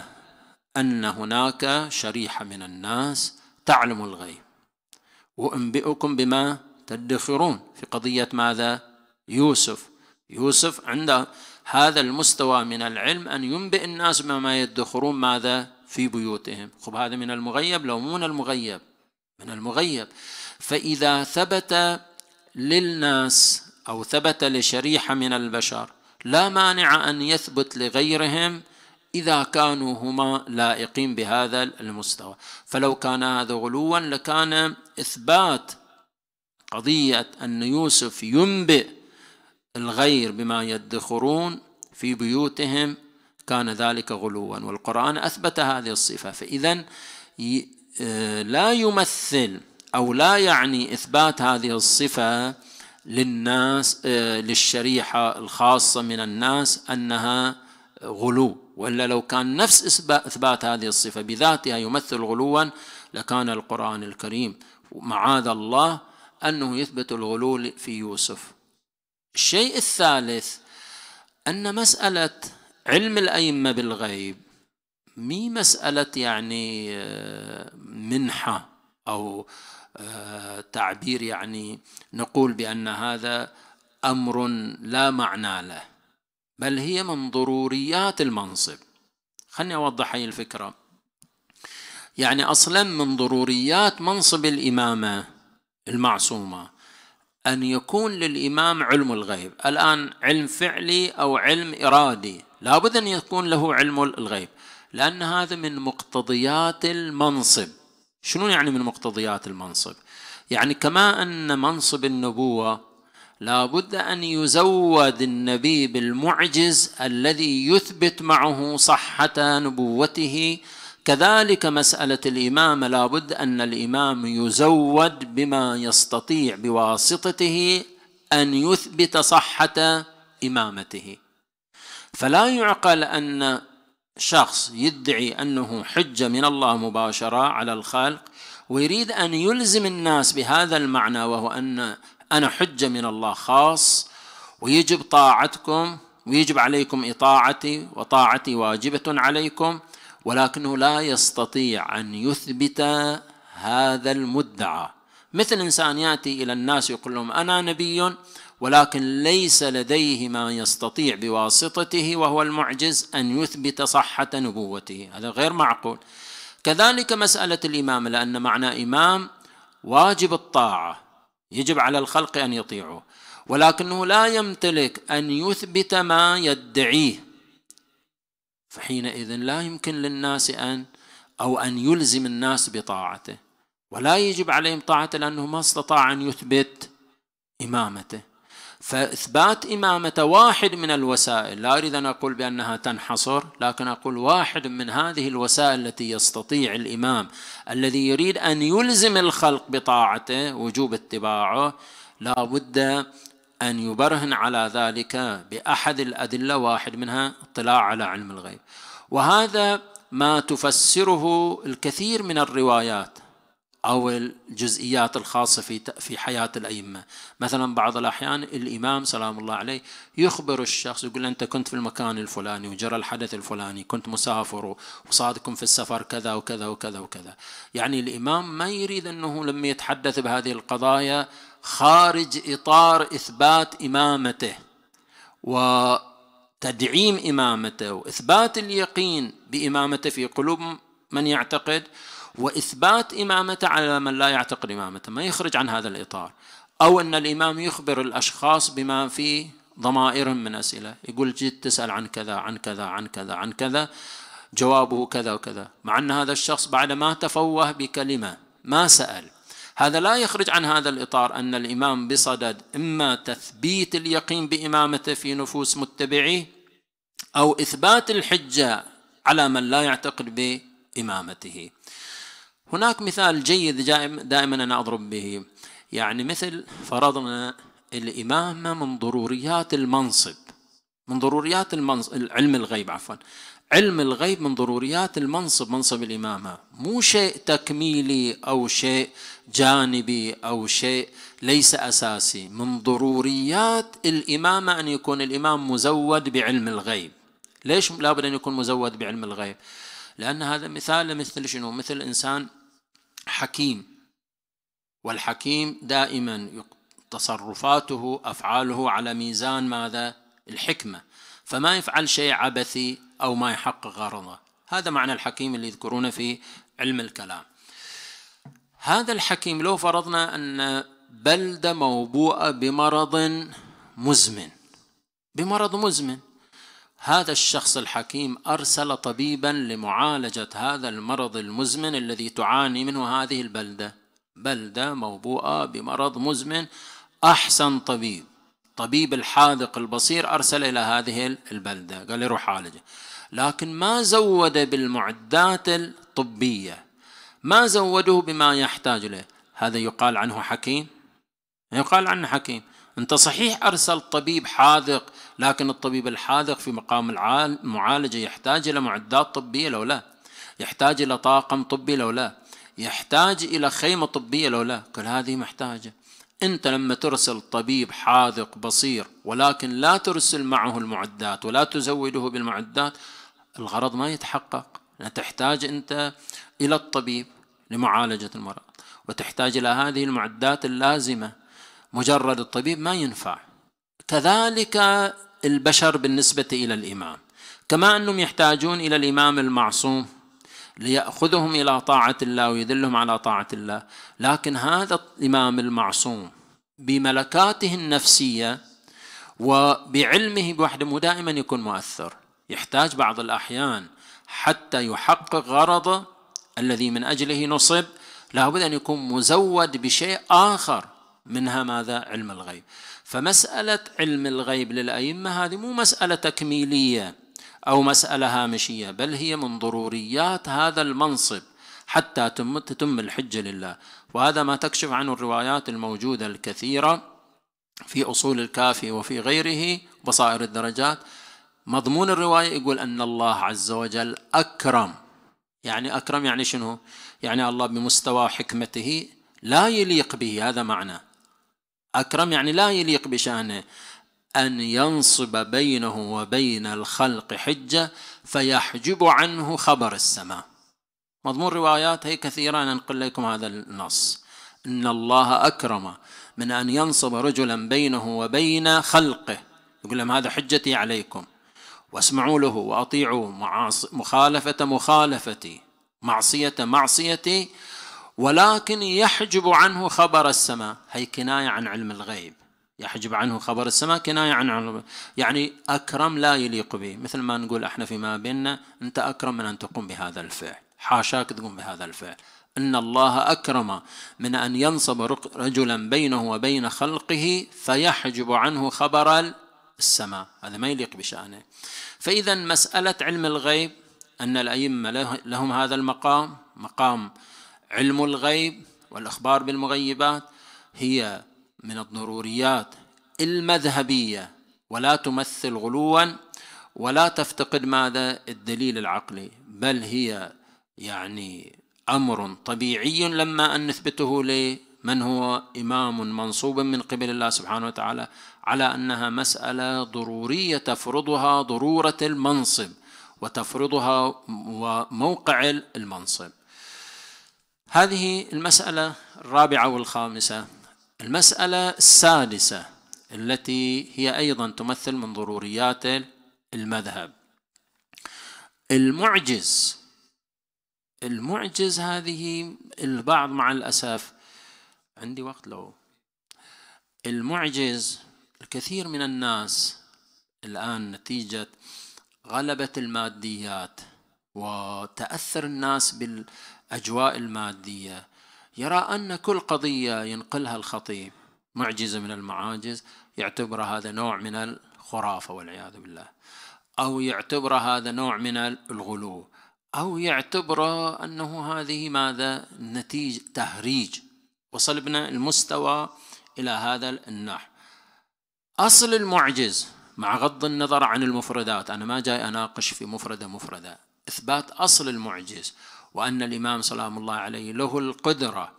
ان هناك شريحه من الناس تعلم الغيب وانبئكم بما تدخرون في قضيه ماذا يوسف يوسف عنده هذا المستوى من العلم أن ينبئ الناس بما يدخرون ماذا في بيوتهم خب هذا من المغيب لو مو من المغيب من المغيب فإذا ثبت للناس أو ثبت لشريحة من البشر لا مانع أن يثبت لغيرهم إذا كانوا هما لائقين بهذا المستوى فلو كان هذا غلوا لكان إثبات قضية أن يوسف ينبئ الغير بما يدخرون في بيوتهم كان ذلك غلوا والقرآن أثبت هذه الصفة فإذا آه، لا يمثل أو لا يعني إثبات هذه الصفة للناس آه، للشريحة الخاصة من الناس أنها غلو وإلا لو كان نفس إثبات هذه الصفة بذاتها يمثل غلوا لكان القرآن الكريم معاذ الله أنه يثبت الغلو في يوسف الشيء الثالث أن مسألة علم الأئمة بالغيب مي مسألة يعني آه، منحة أو تعبير يعني نقول بأن هذا أمر لا معنى له بل هي من ضروريات المنصب خلني أوضح هي الفكرة يعني أصلا من ضروريات منصب الإمامة المعصومة أن يكون للإمام علم الغيب الآن علم فعلي أو علم إرادي لابد أن يكون له علم الغيب لأن هذا من مقتضيات المنصب شنو يعني من مقتضيات المنصب يعني كما أن منصب النبوة لابد أن يزود النبي بالمعجز الذي يثبت معه صحة نبوته كذلك مسألة الإمامة لابد أن الإمام يزود بما يستطيع بواسطته أن يثبت صحة إمامته فلا يعقل أن شخص يدعي أنه حجة من الله مباشرة على الخلق ويريد أن يلزم الناس بهذا المعنى وهو أن أنا حجة من الله خاص ويجب طاعتكم ويجب عليكم إطاعتي وطاعتي واجبة عليكم ولكنه لا يستطيع أن يثبت هذا المدعى مثل إنسان يأتي إلى الناس يقول لهم أنا نبي ولكن ليس لديه ما يستطيع بواسطته وهو المعجز أن يثبت صحة نبوته هذا غير معقول كذلك مسألة الإمام لأن معنى إمام واجب الطاعة يجب على الخلق أن يطيعوه ولكنه لا يمتلك أن يثبت ما يدعيه فحينئذ لا يمكن للناس أن أو أن يلزم الناس بطاعته ولا يجب عليهم طاعته لأنه ما استطاع أن يثبت إمامته فإثبات إمامة واحد من الوسائل لا أريد أن أقول بأنها تنحصر لكن أقول واحد من هذه الوسائل التي يستطيع الإمام الذي يريد أن يلزم الخلق بطاعته وجوب اتباعه لا بد أن يبرهن على ذلك بأحد الأدلة واحد منها اطلاع على علم الغيب وهذا ما تفسره الكثير من الروايات أو الجزئيات الخاصة في في حياة الأئمة مثلا بعض الأحيان الإمام سلام الله عليه يخبر الشخص يقول أنت كنت في المكان الفلاني وجرى الحدث الفلاني كنت مسافر وصادكم في السفر كذا وكذا وكذا وكذا يعني الإمام ما يريد أنه لما يتحدث بهذه القضايا خارج إطار إثبات إمامته وتدعيم إمامته وإثبات اليقين بإمامته في قلوب من يعتقد وإثبات إمامته على من لا يعتقد إمامته ما يخرج عن هذا الإطار أو أن الإمام يخبر الأشخاص بما في ضمائرهم من أسئلة يقول جيت تسأل عن كذا عن كذا عن كذا عن كذا جوابه كذا وكذا مع أن هذا الشخص بعد ما تفوه بكلمة ما سأل هذا لا يخرج عن هذا الإطار أن الإمام بصدد إما تثبيت اليقين بإمامته في نفوس متبعيه أو إثبات الحجة على من لا يعتقد بإمامته هناك مثال جيد دائما أنا أضرب به يعني مثل فرضنا الإمامة من ضروريات المنصب من ضروريات المنصب علم الغيب عفوا علم الغيب من ضروريات المنصب منصب الإمامة مو شيء تكميلي أو شيء جانبي أو شيء ليس أساسي من ضروريات الإمامة أن يكون الإمام مزود بعلم الغيب ليش لابد أن يكون مزود بعلم الغيب لأن هذا مثال مثل شنو مثل إنسان حكيم والحكيم دائما تصرفاته افعاله على ميزان ماذا الحكمه فما يفعل شيء عبثي او ما يحقق غرضه هذا معنى الحكيم اللي يذكرونه في علم الكلام هذا الحكيم لو فرضنا ان بلده موبوءه بمرض مزمن بمرض مزمن هذا الشخص الحكيم أرسل طبيبا لمعالجة هذا المرض المزمن الذي تعاني منه هذه البلدة بلدة موبوءة بمرض مزمن أحسن طبيب طبيب الحاذق البصير أرسل إلى هذه البلدة قال لي روح عالجه لكن ما زود بالمعدات الطبية ما زوده بما يحتاج له هذا يقال عنه حكيم يقال عنه حكيم أنت صحيح أرسل طبيب حاذق لكن الطبيب الحاذق في مقام المعالجة يحتاج إلى معدات طبية لو لا يحتاج إلى طاقم طبي لو لا يحتاج إلى خيمة طبية لو لا كل هذه محتاجة أنت لما ترسل طبيب حاذق بصير ولكن لا ترسل معه المعدات ولا تزوده بالمعدات الغرض ما يتحقق تحتاج أنت إلى الطبيب لمعالجة المرض وتحتاج إلى هذه المعدات اللازمة مجرد الطبيب ما ينفع كذلك البشر بالنسبة إلى الإمام كما أنهم يحتاجون إلى الإمام المعصوم ليأخذهم إلى طاعة الله ويدلهم على طاعة الله لكن هذا الإمام المعصوم بملكاته النفسية وبعلمه بوحده دائما يكون مؤثر يحتاج بعض الأحيان حتى يحقق غرضه الذي من أجله نصب لابد أن يكون مزود بشيء آخر منها ماذا علم الغيب فمسألة علم الغيب للأئمة هذه مو مسألة تكميلية أو مسألة هامشية بل هي من ضروريات هذا المنصب حتى تتم الحجة لله وهذا ما تكشف عنه الروايات الموجودة الكثيرة في أصول الكافي وفي غيره بصائر الدرجات مضمون الرواية يقول أن الله عز وجل أكرم يعني أكرم يعني شنو يعني الله بمستوى حكمته لا يليق به هذا معنى أكرم يعني لا يليق بشأنه أن ينصب بينه وبين الخلق حجة فيحجب عنه خبر السماء مضمون روايات هي كثيرة أنا أنقل لكم هذا النص إن الله أكرم من أن ينصب رجلا بينه وبين خلقه يقول لهم هذا حجتي عليكم واسمعوا له وأطيعوا مخالفة مخالفتي معصية معصيتي ولكن يحجب عنه خبر السماء هي كناية عن علم الغيب يحجب عنه خبر السماء كناية عن علم يعني أكرم لا يليق به مثل ما نقول احنا فيما بيننا أنت أكرم من أن تقوم بهذا الفعل حاشاك تقوم بهذا الفعل إن الله أكرم من أن ينصب رجلا بينه وبين خلقه فيحجب عنه خبر السماء هذا ما يليق بشأنه فإذا مسألة علم الغيب أن الأئمة لهم هذا المقام مقام علم الغيب والإخبار بالمغيبات هي من الضروريات المذهبية ولا تمثل غلوا ولا تفتقد ماذا الدليل العقلي بل هي يعني أمر طبيعي لما أن نثبته لمن هو إمام منصوب من قبل الله سبحانه وتعالى على أنها مسألة ضرورية تفرضها ضرورة المنصب وتفرضها وموقع المنصب هذه المسألة الرابعة والخامسة المسألة السادسة التي هي أيضا تمثل من ضروريات المذهب المعجز المعجز هذه البعض مع الأسف عندي وقت لو المعجز الكثير من الناس الآن نتيجة غلبة الماديات وتأثر الناس بال الأجواء المادية يرى أن كل قضية ينقلها الخطيب معجزة من المعاجز يعتبر هذا نوع من الخرافة والعياذ بالله أو يعتبر هذا نوع من الغلو أو يعتبر أنه هذه ماذا نتيجة تهريج وصلبنا المستوى إلى هذا النحو أصل المعجز مع غض النظر عن المفردات أنا ما جاي أناقش في مفردة مفردة إثبات أصل المعجز وأن الإمام سلام الله عليه له القدرة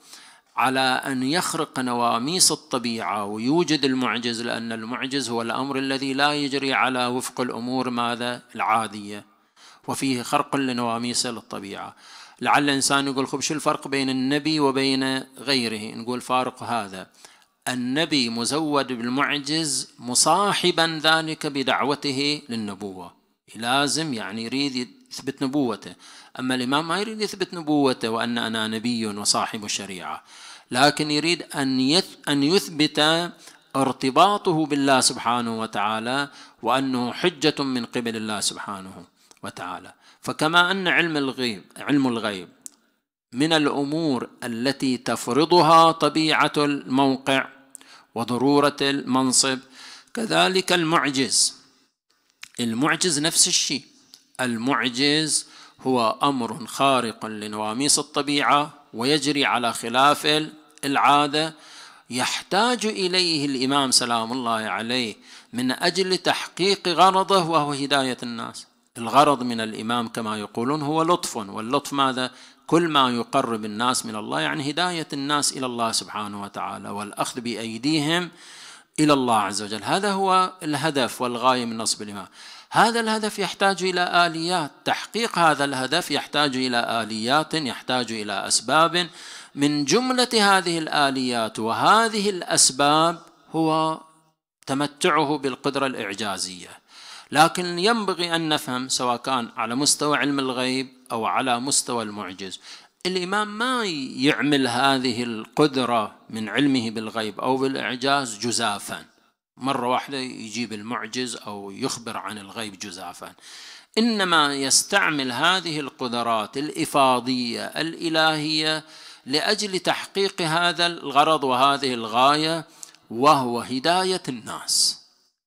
على أن يخرق نواميس الطبيعة ويوجد المعجز لأن المعجز هو الأمر الذي لا يجري على وفق الأمور ماذا العادية وفيه خرق لنواميس الطبيعة لعل إنسان يقول خب شو الفرق بين النبي وبين غيره نقول فارق هذا النبي مزود بالمعجز مصاحبا ذلك بدعوته للنبوة لازم يعني يريد يثبت نبوته أما الإمام ما يريد يثبت نبوته وأن أنا نبي وصاحب الشريعة لكن يريد أن, أن يثبت ارتباطه بالله سبحانه وتعالى وأنه حجة من قبل الله سبحانه وتعالى فكما أن علم الغيب علم الغيب من الأمور التي تفرضها طبيعة الموقع وضرورة المنصب كذلك المعجز المعجز نفس الشيء المعجز هو أمر خارق لنواميس الطبيعة ويجري على خلاف العادة يحتاج إليه الإمام سلام الله عليه من أجل تحقيق غرضه وهو هداية الناس الغرض من الإمام كما يقولون هو لطف واللطف ماذا؟ كل ما يقرب الناس من الله يعني هداية الناس إلى الله سبحانه وتعالى والأخذ بأيديهم إلى الله عز وجل هذا هو الهدف والغاية من نصب الإمام هذا الهدف يحتاج إلى آليات تحقيق هذا الهدف يحتاج إلى آليات يحتاج إلى أسباب من جملة هذه الآليات وهذه الأسباب هو تمتعه بالقدرة الإعجازية لكن ينبغي أن نفهم سواء كان على مستوى علم الغيب أو على مستوى المعجز الإمام ما يعمل هذه القدرة من علمه بالغيب أو بالإعجاز جزافا مرة واحدة يجيب المعجز أو يخبر عن الغيب جزافا إنما يستعمل هذه القدرات الإفاضية الإلهية لأجل تحقيق هذا الغرض وهذه الغاية وهو هداية الناس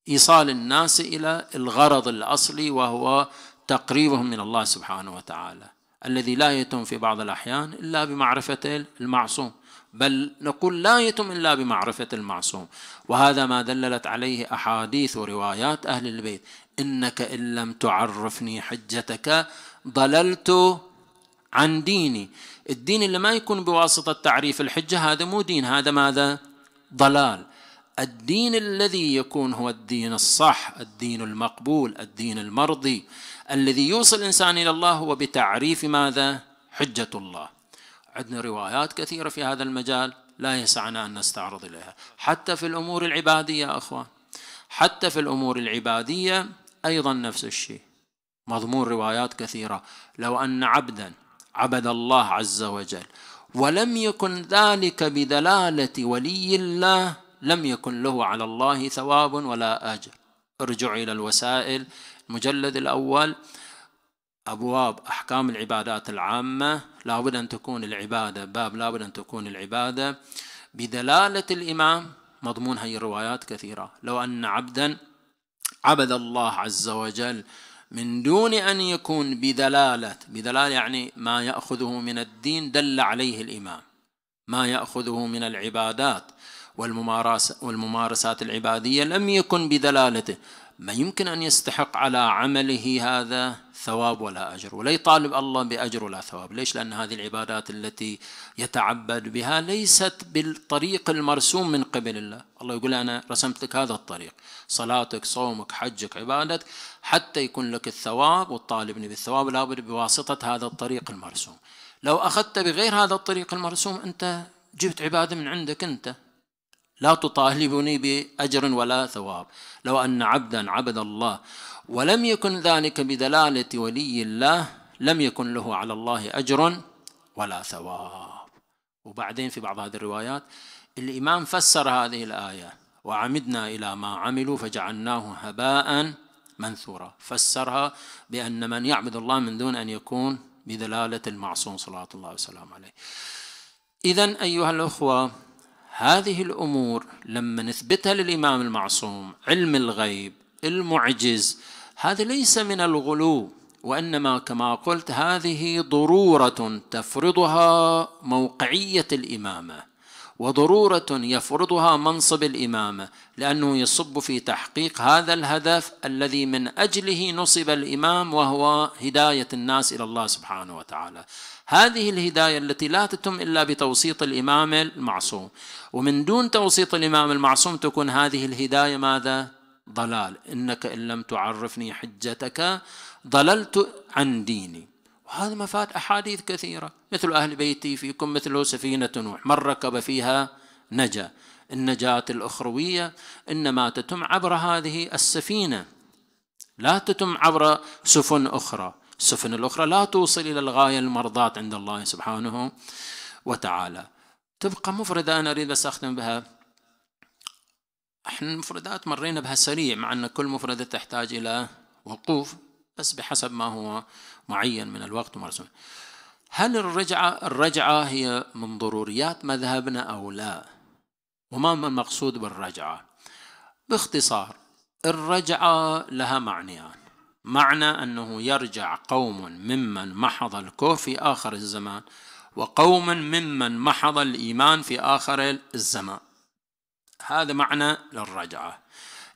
إيصال الناس إلى الغرض الأصلي وهو تقريبهم من الله سبحانه وتعالى الذي لا يتم في بعض الأحيان إلا بمعرفة المعصوم بل نقول لا يتم إلا بمعرفة المعصوم وهذا ما دللت عليه أحاديث وروايات أهل البيت إنك إن لم تعرفني حجتك ضللت عن ديني الدين اللي ما يكون بواسطة تعريف الحجة هذا مو دين هذا ماذا ضلال الدين الذي يكون هو الدين الصح الدين المقبول الدين المرضي الذي يوصل الإنسان إلى الله هو بتعريف ماذا حجة الله عندنا روايات كثيرة في هذا المجال لا يسعنا أن نستعرض إليها حتى في الأمور العبادية يا أخوان حتى في الأمور العبادية أيضا نفس الشيء مضمون روايات كثيرة لو أن عبدا عبد الله عز وجل ولم يكن ذلك بدلالة ولي الله لم يكن له على الله ثواب ولا أجر ارجع إلى الوسائل المجلد الأول أبواب أحكام العبادات العامة لابد أن تكون العبادة باب لابد أن تكون العبادة بدلالة الإمام مضمون هذه الروايات كثيرة لو أن عبدا عبد الله عز وجل من دون أن يكون بدلالة بدلالة يعني ما يأخذه من الدين دل عليه الإمام ما يأخذه من العبادات والممارسات العبادية لم يكن بدلالته ما يمكن أن يستحق على عمله هذا ثواب ولا أجر ولا يطالب الله بأجر ولا ثواب ليش لأن هذه العبادات التي يتعبد بها ليست بالطريق المرسوم من قبل الله الله يقول أنا رسمت لك هذا الطريق صلاتك صومك حجك عبادتك حتى يكون لك الثواب وتطالبني بالثواب بد بواسطة هذا الطريق المرسوم لو أخذت بغير هذا الطريق المرسوم أنت جبت عبادة من عندك أنت لا تطالبني باجر ولا ثواب لو ان عبدا عبد الله ولم يكن ذلك بدلاله ولي الله لم يكن له على الله اجر ولا ثواب وبعدين في بعض هذه الروايات الامام فسر هذه الايه وعمدنا الى ما عملوا فجعلناه هباء منثورا فسرها بان من يعبد الله من دون ان يكون بدلاله المعصوم صلوات الله وسلامه عليه اذا ايها الاخوه هذه الامور لما نثبتها للامام المعصوم علم الغيب المعجز هذا ليس من الغلو وانما كما قلت هذه ضروره تفرضها موقعيه الامامه وضروره يفرضها منصب الامامه لانه يصب في تحقيق هذا الهدف الذي من اجله نصب الامام وهو هدايه الناس الى الله سبحانه وتعالى هذه الهداية التي لا تتم إلا بتوسيط الإمام المعصوم ومن دون توسيط الإمام المعصوم تكون هذه الهداية ماذا؟ ضلال إنك إن لم تعرفني حجتك ضللت عن ديني وهذا مفاد أحاديث كثيرة مثل أهل بيتي فيكم مثل سفينة نوح من ركب فيها نجا النجاة الأخروية إنما تتم عبر هذه السفينة لا تتم عبر سفن أخرى السفن الأخرى لا توصل إلى الغاية المرضاة عند الله سبحانه وتعالى تبقى مفردة أنا أريد بس أختم بها احنا المفردات مرينا بها سريع مع أن كل مفردة تحتاج إلى وقوف بس بحسب ما هو معين من الوقت ومرسوم هل الرجعة الرجعة هي من ضروريات مذهبنا أو لا وما المقصود بالرجعة باختصار الرجعة لها معنيان معنى أنه يرجع قوم ممن محض الكفر في آخر الزمان وقوم ممن محض الإيمان في آخر الزمان هذا معنى للرجعة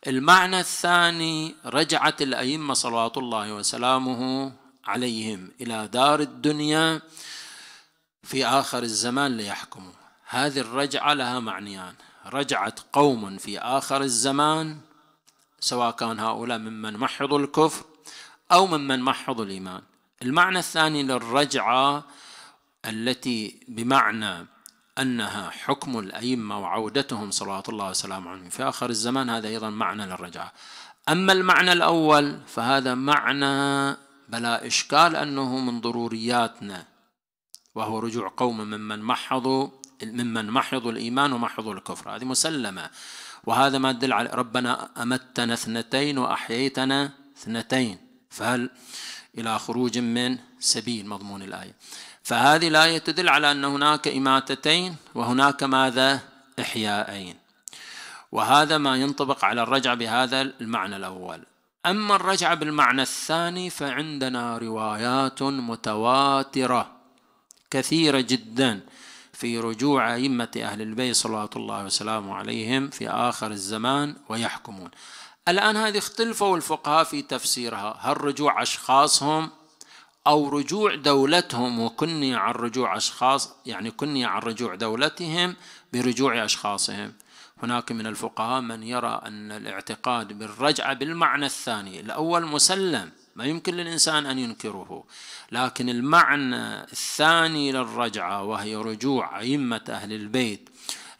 المعنى الثاني رجعت الأئمة صلوات الله وسلامه عليهم إلى دار الدنيا في آخر الزمان ليحكموا هذه الرجعة لها معنيان رجعت قوم في آخر الزمان سواء كان هؤلاء ممن محضوا الكفر أو ممن محض الإيمان المعنى الثاني للرجعة التي بمعنى أنها حكم الأئمة وعودتهم صلوات الله وسلامه عليهم في آخر الزمان هذا أيضا معنى للرجعة أما المعنى الأول فهذا معنى بلا إشكال أنه من ضرورياتنا وهو رجوع قوم ممن محضوا ممن محضوا الإيمان ومحضوا الكفر هذه مسلمة وهذا ما تدل على ربنا أمتنا اثنتين وأحييتنا اثنتين فهل إلى خروج من سبيل مضمون الآية فهذه الآية تدل على أن هناك إماتتين وهناك ماذا إحياءين وهذا ما ينطبق على الرجعة بهذا المعنى الأول أما الرجعة بالمعنى الثاني فعندنا روايات متواترة كثيرة جدا في رجوع أئمة أهل البيت صلوات الله وسلامه عليهم في آخر الزمان ويحكمون الآن هذه اختلفوا الفقهاء في تفسيرها هل رجوع أشخاصهم أو رجوع دولتهم وكني عن رجوع أشخاص يعني كني عن رجوع دولتهم برجوع أشخاصهم هناك من الفقهاء من يرى أن الاعتقاد بالرجعة بالمعنى الثاني الأول مسلم ما يمكن للإنسان أن ينكره لكن المعنى الثاني للرجعة وهي رجوع أئمة أهل البيت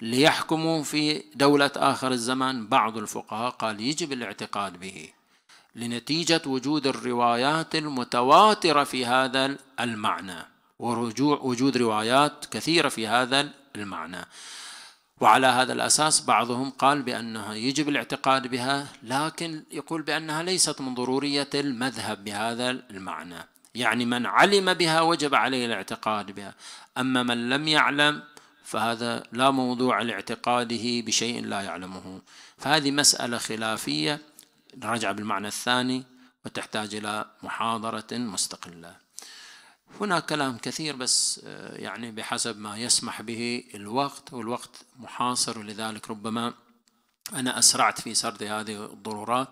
ليحكموا في دولة آخر الزمان بعض الفقهاء قال يجب الاعتقاد به لنتيجة وجود الروايات المتواترة في هذا المعنى ورجوع وجود روايات كثيرة في هذا المعنى وعلى هذا الأساس بعضهم قال بأنها يجب الاعتقاد بها لكن يقول بأنها ليست من ضرورية المذهب بهذا المعنى يعني من علم بها وجب عليه الاعتقاد بها أما من لم يعلم فهذا لا موضوع لاعتقاده بشيء لا يعلمه فهذه مسألة خلافية نرجع بالمعنى الثاني وتحتاج إلى محاضرة مستقلة هنا كلام كثير بس آه، يعني بحسب ما يسمح به الوقت والوقت محاصر ولذلك ربما أنا أسرعت في سرد هذه الضرورات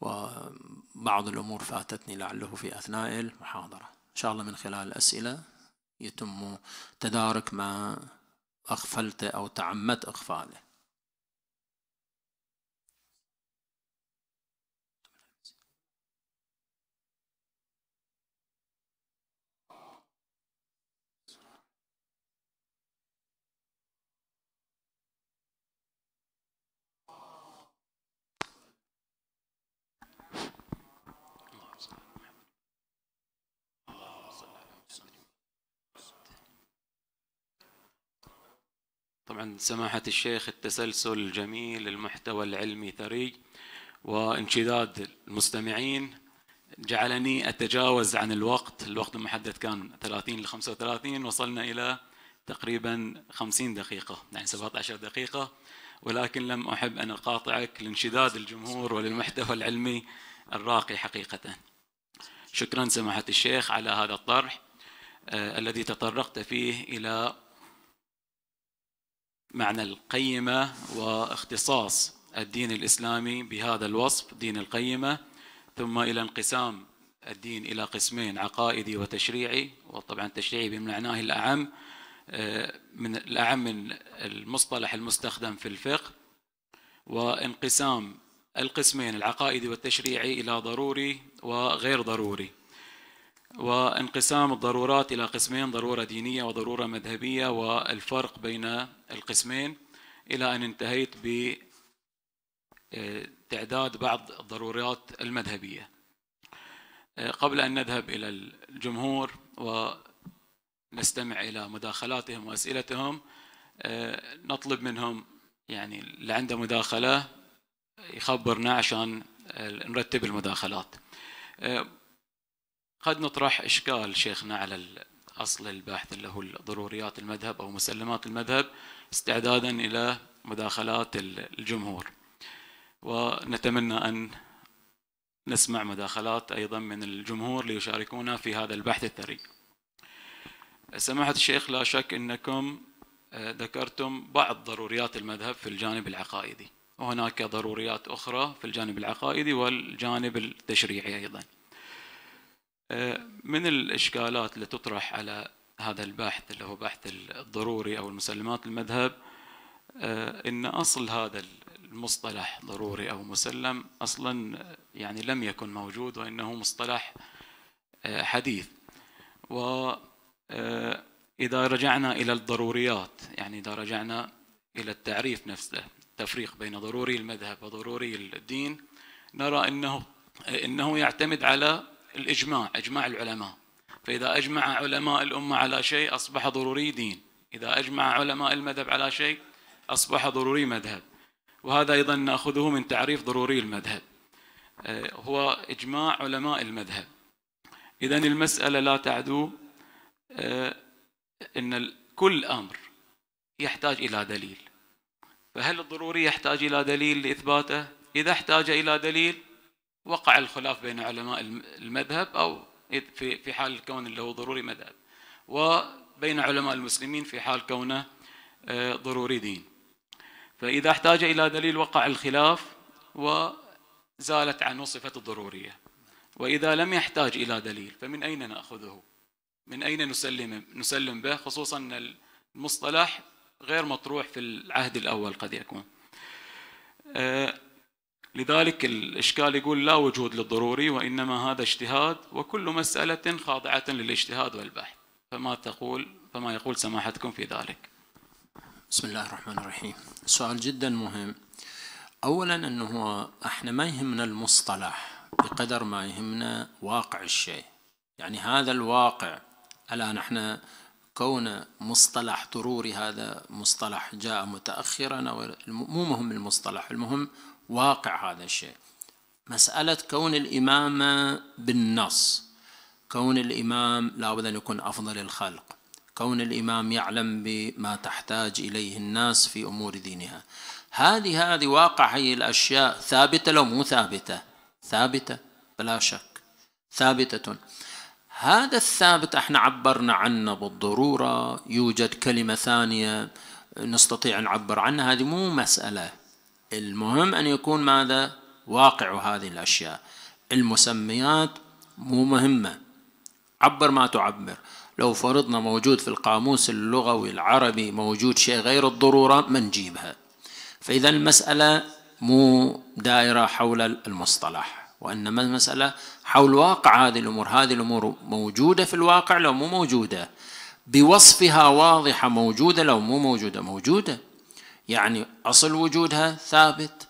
وبعض الأمور فاتتني لعله في أثناء المحاضرة إن شاء الله من خلال الأسئلة يتم تدارك ما أغفلته أو تعمدت إغفاله طبعا سماحة الشيخ التسلسل الجميل المحتوى العلمي ثري وانشداد المستمعين جعلني أتجاوز عن الوقت الوقت المحدد كان 30 ل 35 وصلنا إلى تقريبا 50 دقيقة يعني 17 دقيقة ولكن لم أحب أن أقاطعك لانشداد الجمهور وللمحتوى العلمي الراقي حقيقة شكرا سماحة الشيخ على هذا الطرح آه، الذي تطرقت فيه إلى معنى القيمة واختصاص الدين الإسلامي بهذا الوصف دين القيمة ثم إلى انقسام الدين إلى قسمين عقائدي وتشريعي وطبعا التشريعي بمعناه الأعم آه، من الأعم من المصطلح المستخدم في الفقه وانقسام القسمين العقائدي والتشريعي إلى ضروري وغير ضروري وانقسام الضرورات إلى قسمين ضرورة دينية وضرورة مذهبية والفرق بين القسمين إلى أن انتهيت بتعداد آه، بعض الضرورات المذهبية آه، قبل أن نذهب إلى الجمهور ونستمع إلى مداخلاتهم وأسئلتهم آه، نطلب منهم يعني اللي عنده مداخلة يخبرنا عشان نرتب المداخلات قد نطرح إشكال شيخنا على أصل البحث اللي هو ضروريات المذهب أو مسلمات المذهب استعدادا إلى مداخلات الجمهور ونتمنى أن نسمع مداخلات أيضا من الجمهور ليشاركونا في هذا البحث الثري سماحة الشيخ لا شك أنكم آه، ذكرتم بعض ضروريات المذهب في الجانب العقائدي وهناك ضروريات أخرى في الجانب العقائدي والجانب التشريعي أيضا آه، من الإشكالات اللي تطرح على هذا البحث اللي هو بحث الضروري أو المسلمات المذهب آه، إن أصل هذا المصطلح ضروري أو مسلم أصلا يعني لم يكن موجود وإنه مصطلح آه، حديث وإذا رجعنا إلى الضروريات يعني إذا رجعنا إلى التعريف نفسه التفريق بين ضروري المذهب وضروري الدين نرى أنه أنه يعتمد على الإجماع إجماع العلماء فإذا أجمع علماء الأمة على شيء أصبح ضروري دين إذا أجمع علماء المذهب على شيء أصبح ضروري مذهب وهذا أيضا نأخذه من تعريف ضروري المذهب آه، هو إجماع علماء المذهب إذا المسألة لا تعدو آه، أن كل أمر يحتاج إلى دليل فهل الضروري يحتاج إلى دليل لإثباته؟ إذا احتاج إلى دليل وقع الخلاف بين علماء المذهب أو في في حال اللي هو ضروري مذهب وبين علماء المسلمين في حال كونه آه، ضروري دين فإذا احتاج إلى دليل وقع الخلاف وزالت عنه صفة الضرورية وإذا لم يحتاج إلى دليل فمن أين نأخذه من أين نسلم, نسلم به خصوصا أن المصطلح غير مطروح في العهد الأول قد يكون آه، لذلك الإشكال يقول لا وجود للضروري وإنما هذا اجتهاد وكل مسألة خاضعة للاجتهاد والبحث فما تقول فما يقول سماحتكم في ذلك بسم الله الرحمن الرحيم سؤال جدا مهم أولا أنه احنا ما يهمنا المصطلح بقدر ما يهمنا واقع الشيء يعني هذا الواقع الآن احنا كون مصطلح ضروري هذا مصطلح جاء متأخرا أو مو مهم المصطلح المهم واقع هذا الشيء مسألة كون الإمامة بالنص كون الإمام لابد أن يكون أفضل الخلق كون الإمام يعلم بما تحتاج إليه الناس في أمور دينها هذه هذه واقع هي الأشياء ثابتة لو مو ثابتة ثابتة بلا شك ثابتة هذا الثابت احنا عبرنا عنه بالضرورة يوجد كلمة ثانية نستطيع نعبر عنها هذه مو مسألة المهم أن يكون ماذا واقع هذه الأشياء المسميات مو مهمة عبر ما تعبر لو فرضنا موجود في القاموس اللغوي العربي موجود شيء غير الضرورة ما نجيبها فإذا المسألة مو دائرة حول المصطلح وإنما المسألة حول واقع هذه الأمور هذه الأمور موجودة في الواقع لو مو موجودة بوصفها واضحة موجودة لو مو موجودة موجودة يعني أصل وجودها ثابت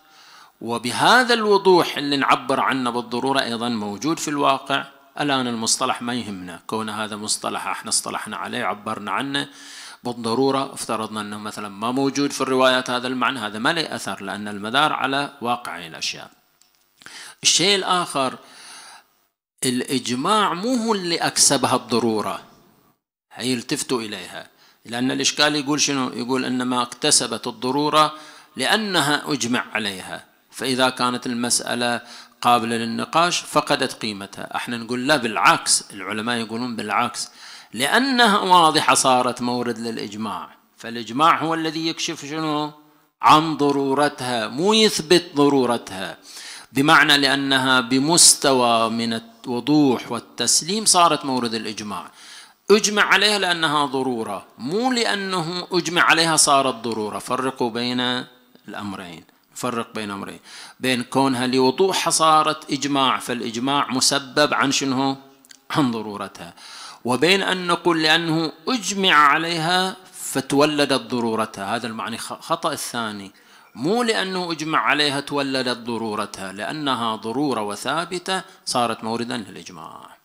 وبهذا الوضوح اللي نعبر عنه بالضرورة أيضا موجود في الواقع الآن المصطلح ما يهمنا كون هذا مصطلح احنا اصطلحنا عليه عبرنا عنه بالضرورة افترضنا أنه مثلا ما موجود في الروايات هذا المعنى هذا ما له أثر لأن المدار على واقعي الأشياء الشيء الآخر الإجماع مو هو اللي أكسبها الضرورة هي التفتوا إليها لأن الإشكال يقول شنو يقول إنما اكتسبت الضرورة لأنها أجمع عليها فإذا كانت المسألة قابلة للنقاش فقدت قيمتها احنا نقول لا بالعكس العلماء يقولون بالعكس لأنها واضحة صارت مورد للإجماع فالإجماع هو الذي يكشف شنو عن ضرورتها مو يثبت ضرورتها بمعنى لأنها بمستوى من الوضوح والتسليم صارت مورد الإجماع أجمع عليها لأنها ضرورة مو لأنه أجمع عليها صارت ضرورة فرقوا بين الأمرين فرق بين أمرين بين كونها لوضوحها صارت إجماع فالإجماع مسبب عن شنو عن ضرورتها وبين أن نقول لأنه أجمع عليها فتولدت ضرورتها هذا المعنى خطأ الثاني مو لأنه أجمع عليها تولدت ضرورتها لأنها ضرورة وثابتة صارت موردا للإجماع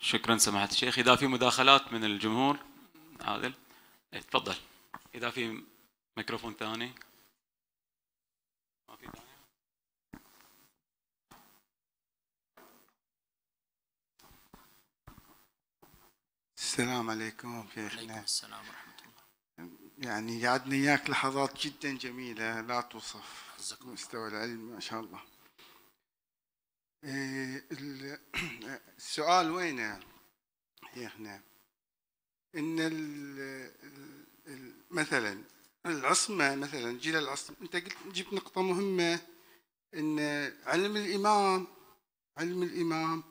شكرا سماحة الشيخ إذا في مداخلات من الجمهور عادل إيه، تفضل إذا في ميكروفون ثاني ما في ثاني السلام عليكم شيخنا عليكم السلام ورحمة الله يعني قعدنا إياك لحظات جدا جميلة لا توصف مستوى العلم ما شاء الله آه، السؤال وين يا احنا ان مثلا العصمه مثلا جيل العصمه انت قلت جبت نقطه مهمه ان علم الامام علم الامام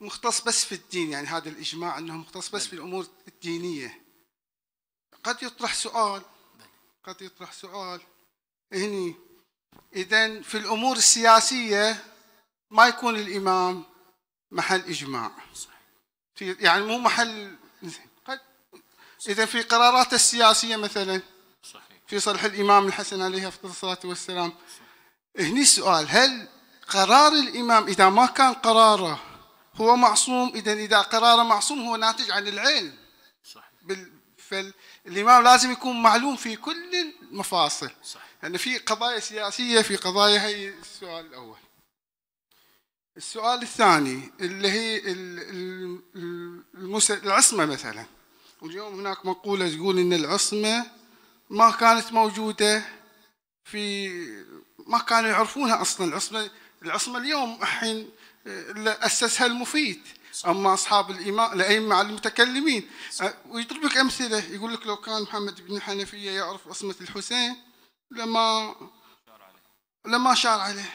مختص بس في الدين يعني هذا الاجماع انه مختص بس في الامور الدينيه قد يطرح سؤال قد يطرح سؤال هني اذا في الامور السياسيه ما يكون الامام محل اجماع في يعني مو محل قد اذا في قراراته السياسيه مثلا في صلح الامام الحسن عليه افضل الصلاه والسلام هني السؤال هل قرار الامام اذا ما كان قراره هو معصوم اذا اذا قراره معصوم هو ناتج عن العلم صحيح فالامام لازم يكون معلوم في كل المفاصل صحيح يعني في قضايا سياسيه في قضايا هي السؤال الاول السؤال الثاني اللي هي العصمة مثلا واليوم هناك مقولة تقول إن العصمة ما كانت موجودة في ما كانوا يعرفونها أصلا العصمة العصمة اليوم الحين آه، أسسها المفيد أما أصحاب الإمام الأئمة المتكلمين آه، ويضرب لك أمثلة يقول لك لو كان محمد بن الحنفية يعرف عصمة الحسين لما لما شار عليه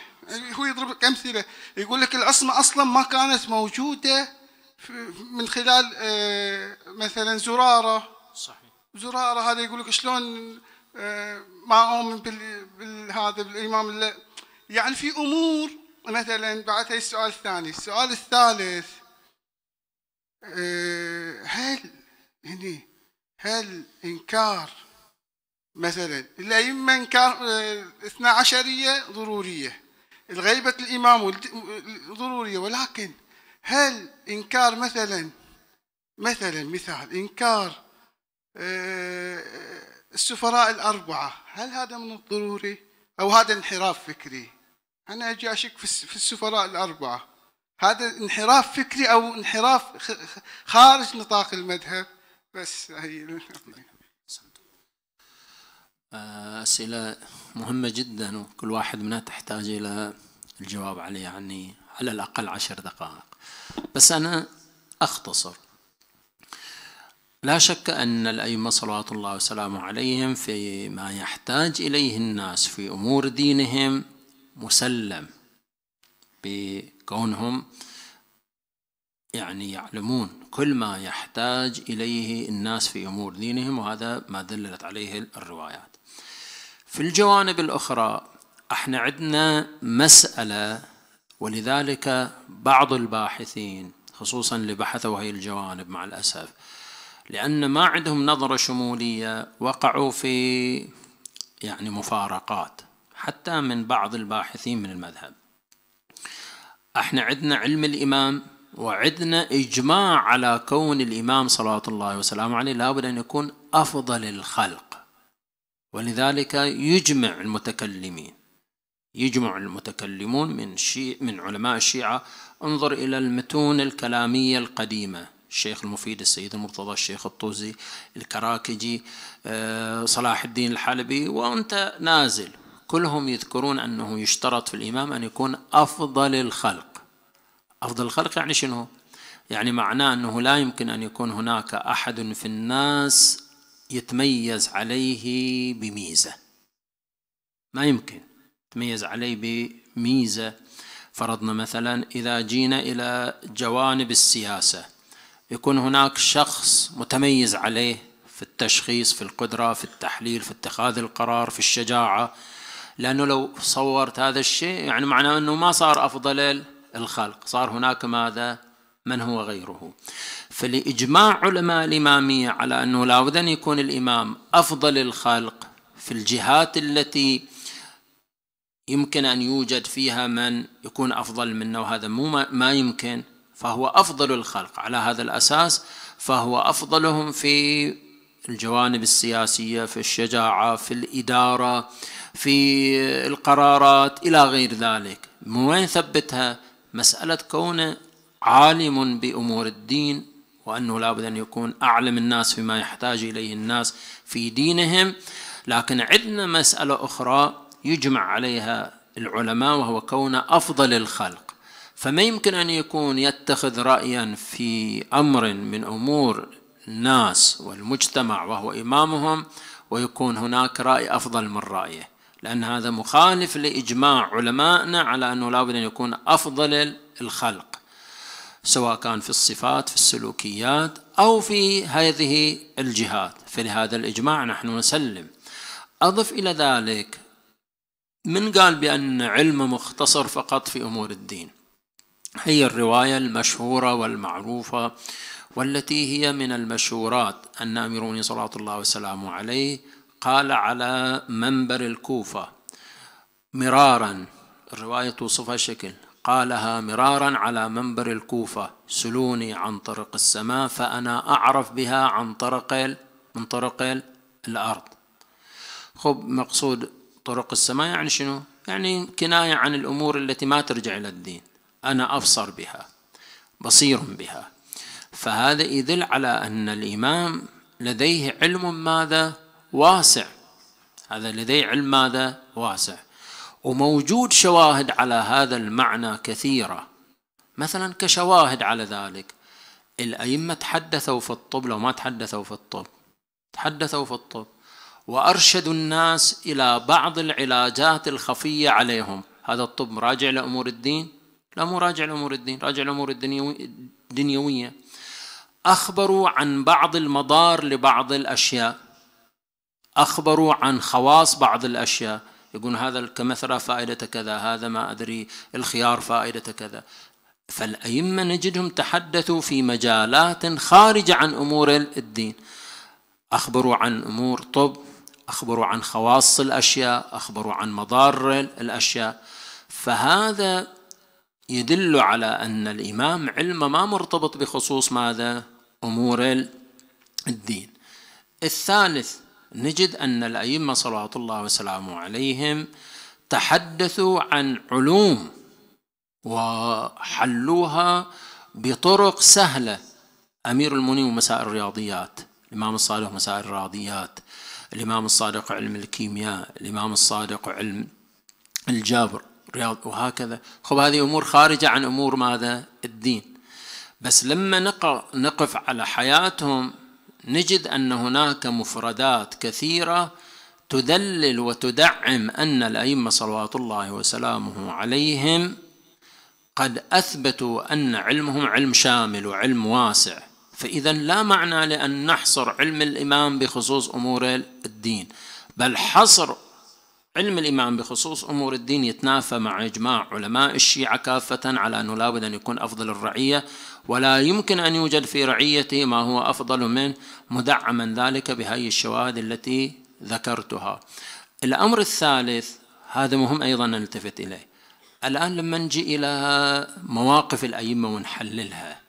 هو يضرب لك امثله يقول لك العصمه اصلا ما كانت موجوده من خلال آه، مثلا زراره صحيح زراره هذا يقول لك شلون آه، ما اؤمن بالهذا بالامام اللي يعني في امور مثلا بعدها السؤال الثاني السؤال الثالث آه، هل هني يعني، هل انكار مثلا الائمه انكار الاثنا عشريه ضروريه الغيبة الإمام ضرورية ولكن هل إنكار مثلا مثلا مثال إنكار آه، السفراء الأربعة هل هذا من الضروري أو هذا انحراف فكري أنا أجي أشك في السفراء الأربعة هذا انحراف فكري أو انحراف خارج نطاق المذهب بس هي آه، أسئلة مهمة جدا وكل واحد منها تحتاج إلى الجواب عليها يعني على الأقل عشر دقائق بس أنا أختصر لا شك أن الأئمة صلوات الله وسلامه عليهم فيما يحتاج إليه الناس في أمور دينهم مسلم بكونهم يعني يعلمون كل ما يحتاج إليه الناس في أمور دينهم وهذا ما دللت عليه الروايات في الجوانب الأخرى احنا عندنا مسألة ولذلك بعض الباحثين خصوصا اللي بحثوا هي الجوانب مع الأسف لأن ما عندهم نظرة شمولية وقعوا في يعني مفارقات حتى من بعض الباحثين من المذهب احنا عندنا علم الإمام وعندنا إجماع على كون الإمام صلى الله عليه وسلم عليه لابد أن يكون أفضل الخلق ولذلك يجمع المتكلمين يجمع المتكلمون من شي من علماء الشيعة انظر إلى المتون الكلامية القديمة الشيخ المفيد السيد المرتضى الشيخ الطوزي الكراكجي آه، صلاح الدين الحلبي وأنت نازل كلهم يذكرون أنه يشترط في الإمام أن يكون أفضل الخلق أفضل الخلق يعني شنو؟ يعني معناه أنه لا يمكن أن يكون هناك أحد في الناس يتميز عليه بميزة ما يمكن يتميز عليه بميزة فرضنا مثلا إذا جينا إلى جوانب السياسة يكون هناك شخص متميز عليه في التشخيص في القدرة في التحليل في اتخاذ القرار في الشجاعة لأنه لو صورت هذا الشيء يعني معناه أنه ما صار أفضل الخلق صار هناك ماذا من هو غيره فلإجماع علماء الإمامية على أنه لابد أن يكون الإمام أفضل الخلق في الجهات التي يمكن أن يوجد فيها من يكون أفضل منه وهذا مو ما يمكن فهو أفضل الخلق على هذا الأساس فهو أفضلهم في الجوانب السياسية في الشجاعة في الإدارة في القرارات إلى غير ذلك من وين ثبتها مسألة كونه عالم بأمور الدين وأنه لابد أن يكون أعلم الناس فيما يحتاج إليه الناس في دينهم لكن عندنا مسألة أخرى يجمع عليها العلماء وهو كون أفضل الخلق فما يمكن أن يكون يتخذ رأيا في أمر من أمور الناس والمجتمع وهو إمامهم ويكون هناك رأي أفضل من رأيه لأن هذا مخالف لإجماع علمائنا على أنه لابد أن يكون أفضل الخلق سواء كان في الصفات في السلوكيات أو في هذه الجهات فلهذا الإجماع نحن نسلم أضف إلى ذلك من قال بأن علم مختصر فقط في أمور الدين هي الرواية المشهورة والمعروفة والتي هي من المشهورات أن أميروني صلاة الله وسلامه عليه قال على منبر الكوفة مرارا الرواية توصفها شكل قالها مرارا على منبر الكوفة سلوني عن طرق السماء فأنا أعرف بها عن طرق من طرق الأرض خب مقصود طرق السماء يعني شنو؟ يعني كناية عن الأمور التي ما ترجع إلى الدين أنا أبصر بها بصير بها فهذا يدل على أن الإمام لديه علم ماذا؟ واسع هذا لديه علم ماذا؟ واسع وموجود شواهد على هذا المعنى كثيرة مثلا كشواهد على ذلك الأئمة تحدثوا في الطب لو ما تحدثوا في الطب تحدثوا في الطب وأرشدوا الناس إلى بعض العلاجات الخفية عليهم هذا الطب راجع لأمور الدين لا مو راجع لأمور الدين راجع لأمور الدنيوية أخبروا عن بعض المضار لبعض الأشياء أخبروا عن خواص بعض الأشياء يقول هذا الكمثرى فائدة كذا هذا ما أدري الخيار فائدة كذا فالأئمة نجدهم تحدثوا في مجالات خارجة عن أمور الدين أخبروا عن أمور طب أخبروا عن خواص الأشياء أخبروا عن مضار الأشياء فهذا يدل على أن الإمام علمه ما مرتبط بخصوص ماذا أمور الدين الثالث نجد أن الأئمة صلوات الله وسلامه عليهم تحدثوا عن علوم وحلوها بطرق سهلة أمير المؤمنين مسائل الرياضيات الإمام الصادق مسائل الرياضيات الإمام الصادق علم الكيمياء الإمام الصادق علم الجبر رياض وهكذا خب هذه أمور خارجة عن أمور ماذا الدين بس لما نقف على حياتهم نجد أن هناك مفردات كثيرة تدلل وتدعم أن الأئمة صلوات الله وسلامه عليهم قد أثبتوا أن علمهم علم شامل وعلم واسع فإذا لا معنى لأن نحصر علم الإمام بخصوص أمور الدين بل حصر علم الإمام بخصوص أمور الدين يتنافى مع إجماع علماء الشيعة كافة على أنه لابد أن يكون أفضل الرعية ولا يمكن أن يوجد في رعيته ما هو أفضل من مدعما ذلك بهذه الشواهد التي ذكرتها الأمر الثالث هذا مهم أيضا نلتفت إليه الآن لما نجي إلى مواقف الأئمة ونحللها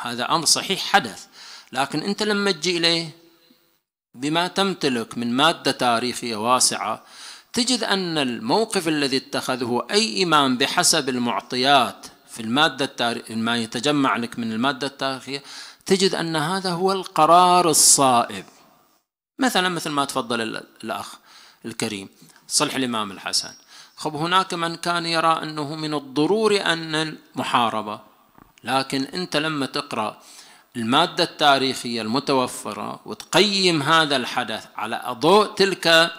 هذا أمر صحيح حدث لكن أنت لما تجي إليه بما تمتلك من مادة تاريخية واسعة تجد أن الموقف الذي اتخذه أي إمام بحسب المعطيات في المادة التاريخية ما يتجمع لك من المادة التاريخية تجد أن هذا هو القرار الصائب مثلا مثل ما تفضل الأخ الكريم صلح الإمام الحسن خب هناك من كان يرى أنه من الضروري أن المحاربة لكن أنت لما تقرأ المادة التاريخية المتوفرة وتقيم هذا الحدث على ضوء تلك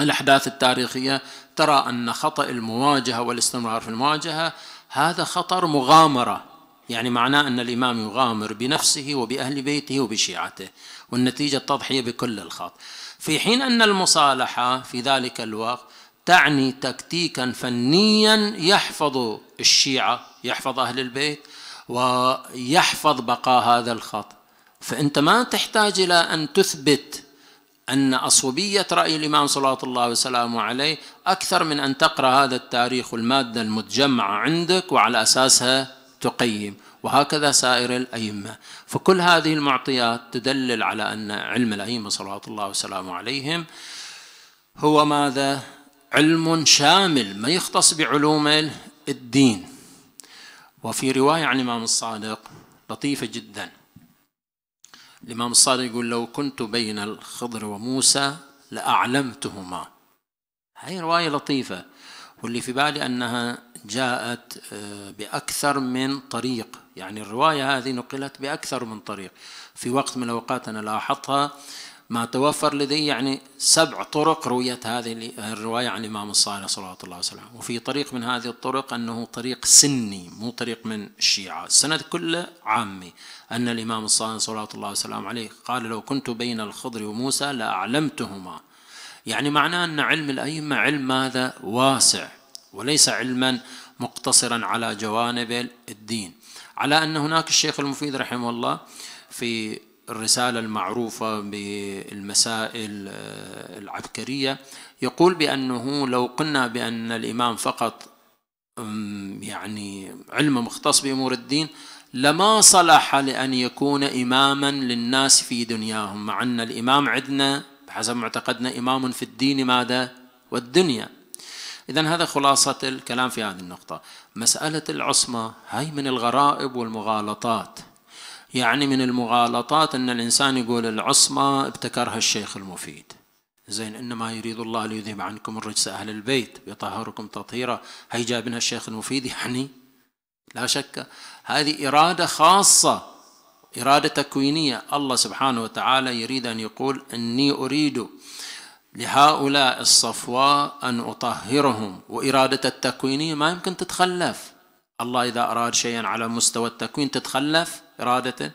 الأحداث التاريخية ترى أن خطأ المواجهة والاستمرار في المواجهة هذا خطر مغامرة يعني معناه أن الإمام يغامر بنفسه وبأهل بيته وبشيعته والنتيجة التضحية بكل الخط في حين أن المصالحة في ذلك الوقت تعني تكتيكا فنيا يحفظ الشيعة يحفظ أهل البيت ويحفظ بقاء هذا الخط فأنت ما تحتاج إلى أن تثبت أن أصوبية رأي الإمام صلى الله وسلامه عليه أكثر من أن تقرأ هذا التاريخ والمادة المتجمعة عندك وعلى أساسها تقيم وهكذا سائر الأئمة فكل هذه المعطيات تدلل على أن علم الأئمة صلوات الله وسلامه عليهم هو ماذا علم شامل ما يختص بعلوم الدين وفي رواية عن الإمام الصادق لطيفة جدا الإمام الصادق يقول لو كنت بين الخضر وموسى لأعلمتهما هاي رواية لطيفة واللي في بالي أنها جاءت آه، بأكثر من طريق يعني الرواية هذه نقلت بأكثر من طريق في وقت من الأوقات أنا لاحظتها ما توفر لدي يعني سبع طرق روية هذه الرواية عن الإمام الصالح صلى الله عليه وسلم وفي طريق من هذه الطرق أنه طريق سني مو طريق من الشيعة السند كله عامي أن الإمام الصالح صلى الله وسلم عليه قال لو كنت بين الخضر وموسى لأعلمتهما يعني معناه أن علم الأئمة علم ماذا واسع وليس علما مقتصرا على جوانب الدين على أن هناك الشيخ المفيد رحمه الله في الرسالة المعروفة بالمسائل آه، العبكرية يقول بأنه لو قلنا بأن الإمام فقط يعني علم مختص بأمور الدين لما صلح لأن يكون إماما للناس في دنياهم مع أن الإمام عندنا بحسب معتقدنا إمام في الدين ماذا والدنيا إذا هذا خلاصة الكلام في هذه النقطة مسألة العصمة هاي من الغرائب والمغالطات يعني من المغالطات أن الإنسان يقول العصمة ابتكرها الشيخ المفيد زين إنما يريد الله ليذهب عنكم الرجس أهل البيت ويطهركم تطهيرا هي جابنا الشيخ المفيد يعني لا شك هذه إرادة خاصة إرادة تكوينية الله سبحانه وتعالى يريد أن يقول إني أريد لهؤلاء الصفواء أن أطهرهم وإرادة التكوينية ما يمكن تتخلف الله إذا أراد شيئا على مستوى التكوين تتخلف إرادة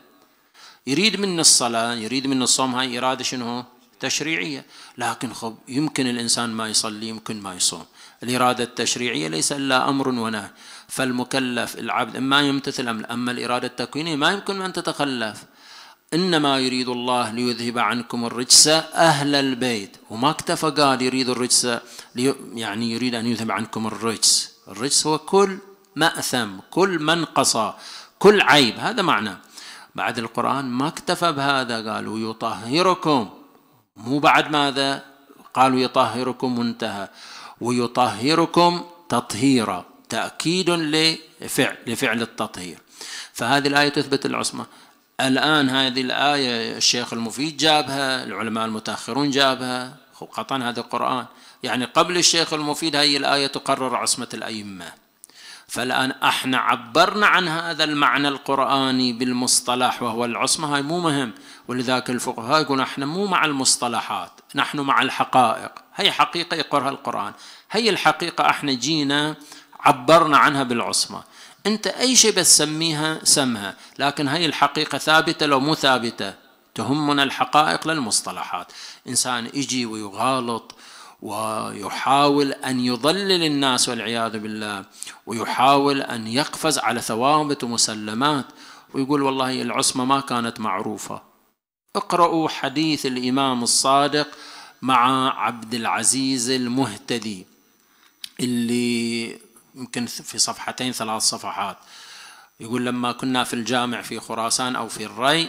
يريد منه الصلاة يريد منه الصوم هاي إرادة شنو تشريعية لكن خب يمكن الإنسان ما يصلي يمكن ما يصوم الإرادة التشريعية ليس إلا أمر ونهي فالمكلف العبد إما يمتثل أم أما الإرادة التكوينية ما يمكن أن تتخلف إنما يريد الله ليذهب عنكم الرجس أهل البيت وما اكتفى قال يريد الرجس يعني يريد أن يذهب عنكم الرجس الرجس هو كل مأثم كل من قصى كل عيب هذا معناه بعد القرآن ما اكتفى بهذا قالوا يطهركم مو بعد ماذا قالوا يطهركم وانتهى ويطهركم تطهيرا تأكيد لفعل لفعل التطهير فهذه الآية تثبت العصمة الآن هذه الآية الشيخ المفيد جابها العلماء المتأخرون جابها قطعا هذا القرآن يعني قبل الشيخ المفيد هي الآية تقرر عصمة الأئمة فالآن احنا عبرنا عن هذا المعنى القرآني بالمصطلح وهو العصمة هاي مو مهم ولذلك الفقهاء يقول احنا مو مع المصطلحات نحن مع الحقائق هي حقيقة يقرها القرآن هي الحقيقة احنا جينا عبرنا عنها بالعصمة انت اي شيء بتسميها سمها لكن هي الحقيقة ثابتة لو مو ثابتة تهمنا الحقائق للمصطلحات انسان يجي ويغالط ويحاول أن يضلل الناس والعياذ بالله ويحاول أن يقفز على ثوابت ومسلمات ويقول والله العصمة ما كانت معروفة اقرأوا حديث الإمام الصادق مع عبد العزيز المهتدي اللي يمكن في صفحتين ثلاث صفحات يقول لما كنا في الجامع في خراسان أو في الري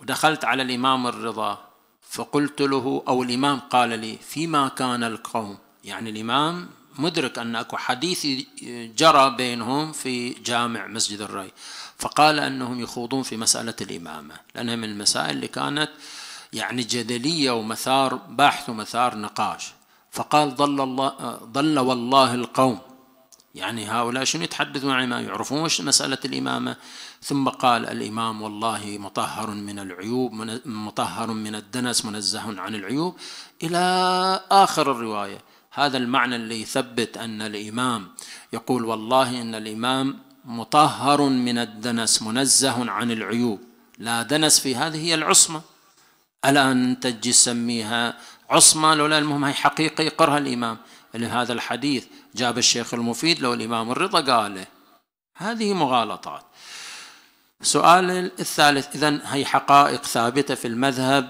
ودخلت على الإمام الرضا فقلت له أو الإمام قال لي فيما كان القوم يعني الإمام مدرك أن أكو حديث جرى بينهم في جامع مسجد الري فقال أنهم يخوضون في مسألة الإمامة لأنها من المسائل اللي كانت يعني جدلية ومثار بحث ومثار نقاش فقال ضل, الله ضل والله القوم يعني هؤلاء شنو يتحدثون عن ما يعرفون مسألة الإمامة ثم قال الإمام والله مطهر من العيوب مطهر من الدنس منزه عن العيوب إلى آخر الرواية هذا المعنى اللي يثبت أن الإمام يقول والله إن الإمام مطهر من الدنس منزه عن العيوب لا دنس في هذه هي العصمة ألا أنت تجي تسميها عصمة لولا المهم هي حقيقة يقرها الإمام لهذا الحديث جاب الشيخ المفيد لو الإمام الرضا قاله هذه مغالطات سؤال الثالث إذا هي حقائق ثابتة في المذهب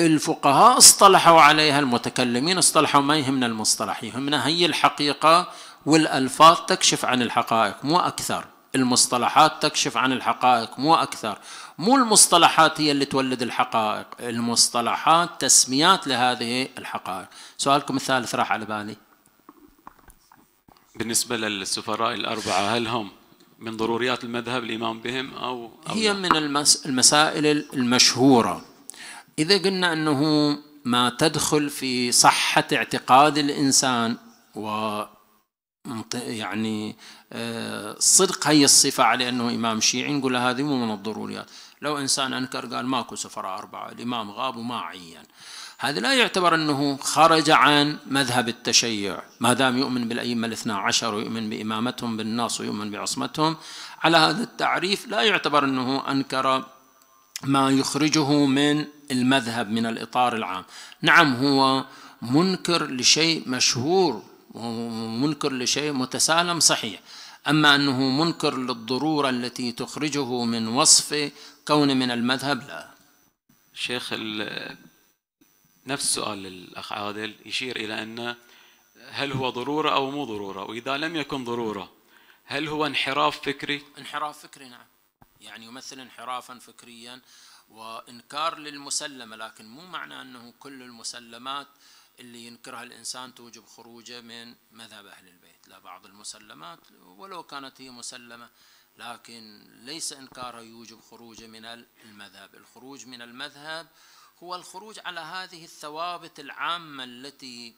الفقهاء اصطلحوا عليها المتكلمين اصطلحوا ما يهمنا المصطلح يهمنا هي الحقيقة والألفاظ تكشف عن الحقائق مو أكثر المصطلحات تكشف عن الحقائق مو أكثر مو المصطلحات هي اللي تولد الحقائق المصطلحات تسميات لهذه الحقائق سؤالكم الثالث راح على بالي بالنسبة للسفراء الأربعة هل هم من ضروريات المذهب الإيمان بهم أو, أو هي لا. من المس المسائل المشهورة إذا قلنا أنه ما تدخل في صحة اعتقاد الإنسان و يعني آه، صدق هي الصفة على أنه إمام شيعي نقول هذه مو من الضروريات لو إنسان أنكر قال ماكو سفراء أربعة الإمام غاب وما عين هذا لا يعتبر أنه خرج عن مذهب التشيع ما دام يؤمن بالأئمة الاثنى عشر ويؤمن بإمامتهم بالنص ويؤمن بعصمتهم على هذا التعريف لا يعتبر أنه أنكر ما يخرجه من المذهب من الإطار العام نعم هو منكر لشيء مشهور ومنكر لشيء متسالم صحيح أما أنه منكر للضرورة التي تخرجه من وصف كون من المذهب لا شيخ نفس سؤال الأخ عادل يشير إلى أن هل هو ضرورة أو مو ضرورة وإذا لم يكن ضرورة هل هو انحراف فكري؟ انحراف فكري نعم يعني يمثل انحرافا فكريا وإنكار للمسلمة لكن مو معنى أنه كل المسلمات اللي ينكرها الإنسان توجب خروجه من مذهب أهل البيت لا بعض المسلمات ولو كانت هي مسلمة لكن ليس إنكارها يوجب خروجه من المذهب الخروج من المذهب هو الخروج على هذه الثوابت العامة التي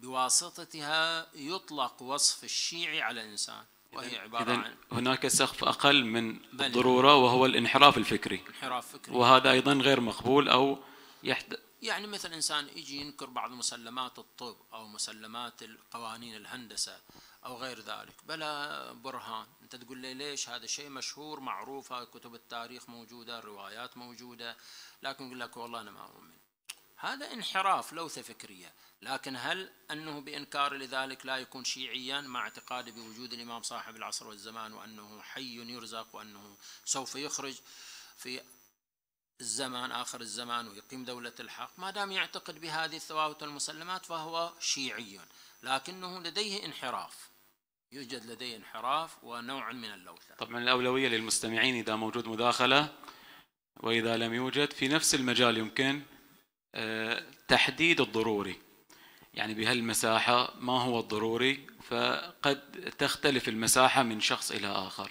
بواسطتها يطلق وصف الشيعي على الإنسان وهي عبارة عن هناك سقف أقل من الضرورة نعم. وهو الانحراف الفكري انحراف فكري وهذا أيضا غير مقبول أو يحد... يعني مثل إنسان يجي ينكر بعض مسلمات الطب أو مسلمات القوانين الهندسة أو غير ذلك بلا برهان تقول لي ليش هذا شيء مشهور معروف كتب التاريخ موجوده الروايات موجوده لكن يقول لك والله انا ما اؤمن هذا انحراف لوثه فكريه لكن هل انه بانكار لذلك لا يكون شيعيا مع اعتقاده بوجود الامام صاحب العصر والزمان وانه حي يرزق وانه سوف يخرج في الزمان آخر الزمان ويقيم دولة الحق ما دام يعتقد بهذه الثوابت المسلمات فهو شيعي لكنه لديه انحراف يوجد لديه انحراف ونوع من اللوثة طبعا الأولوية للمستمعين إذا موجود مداخلة وإذا لم يوجد في نفس المجال يمكن آه، تحديد الضروري يعني بهالمساحة ما هو الضروري فقد تختلف المساحة من شخص إلى آخر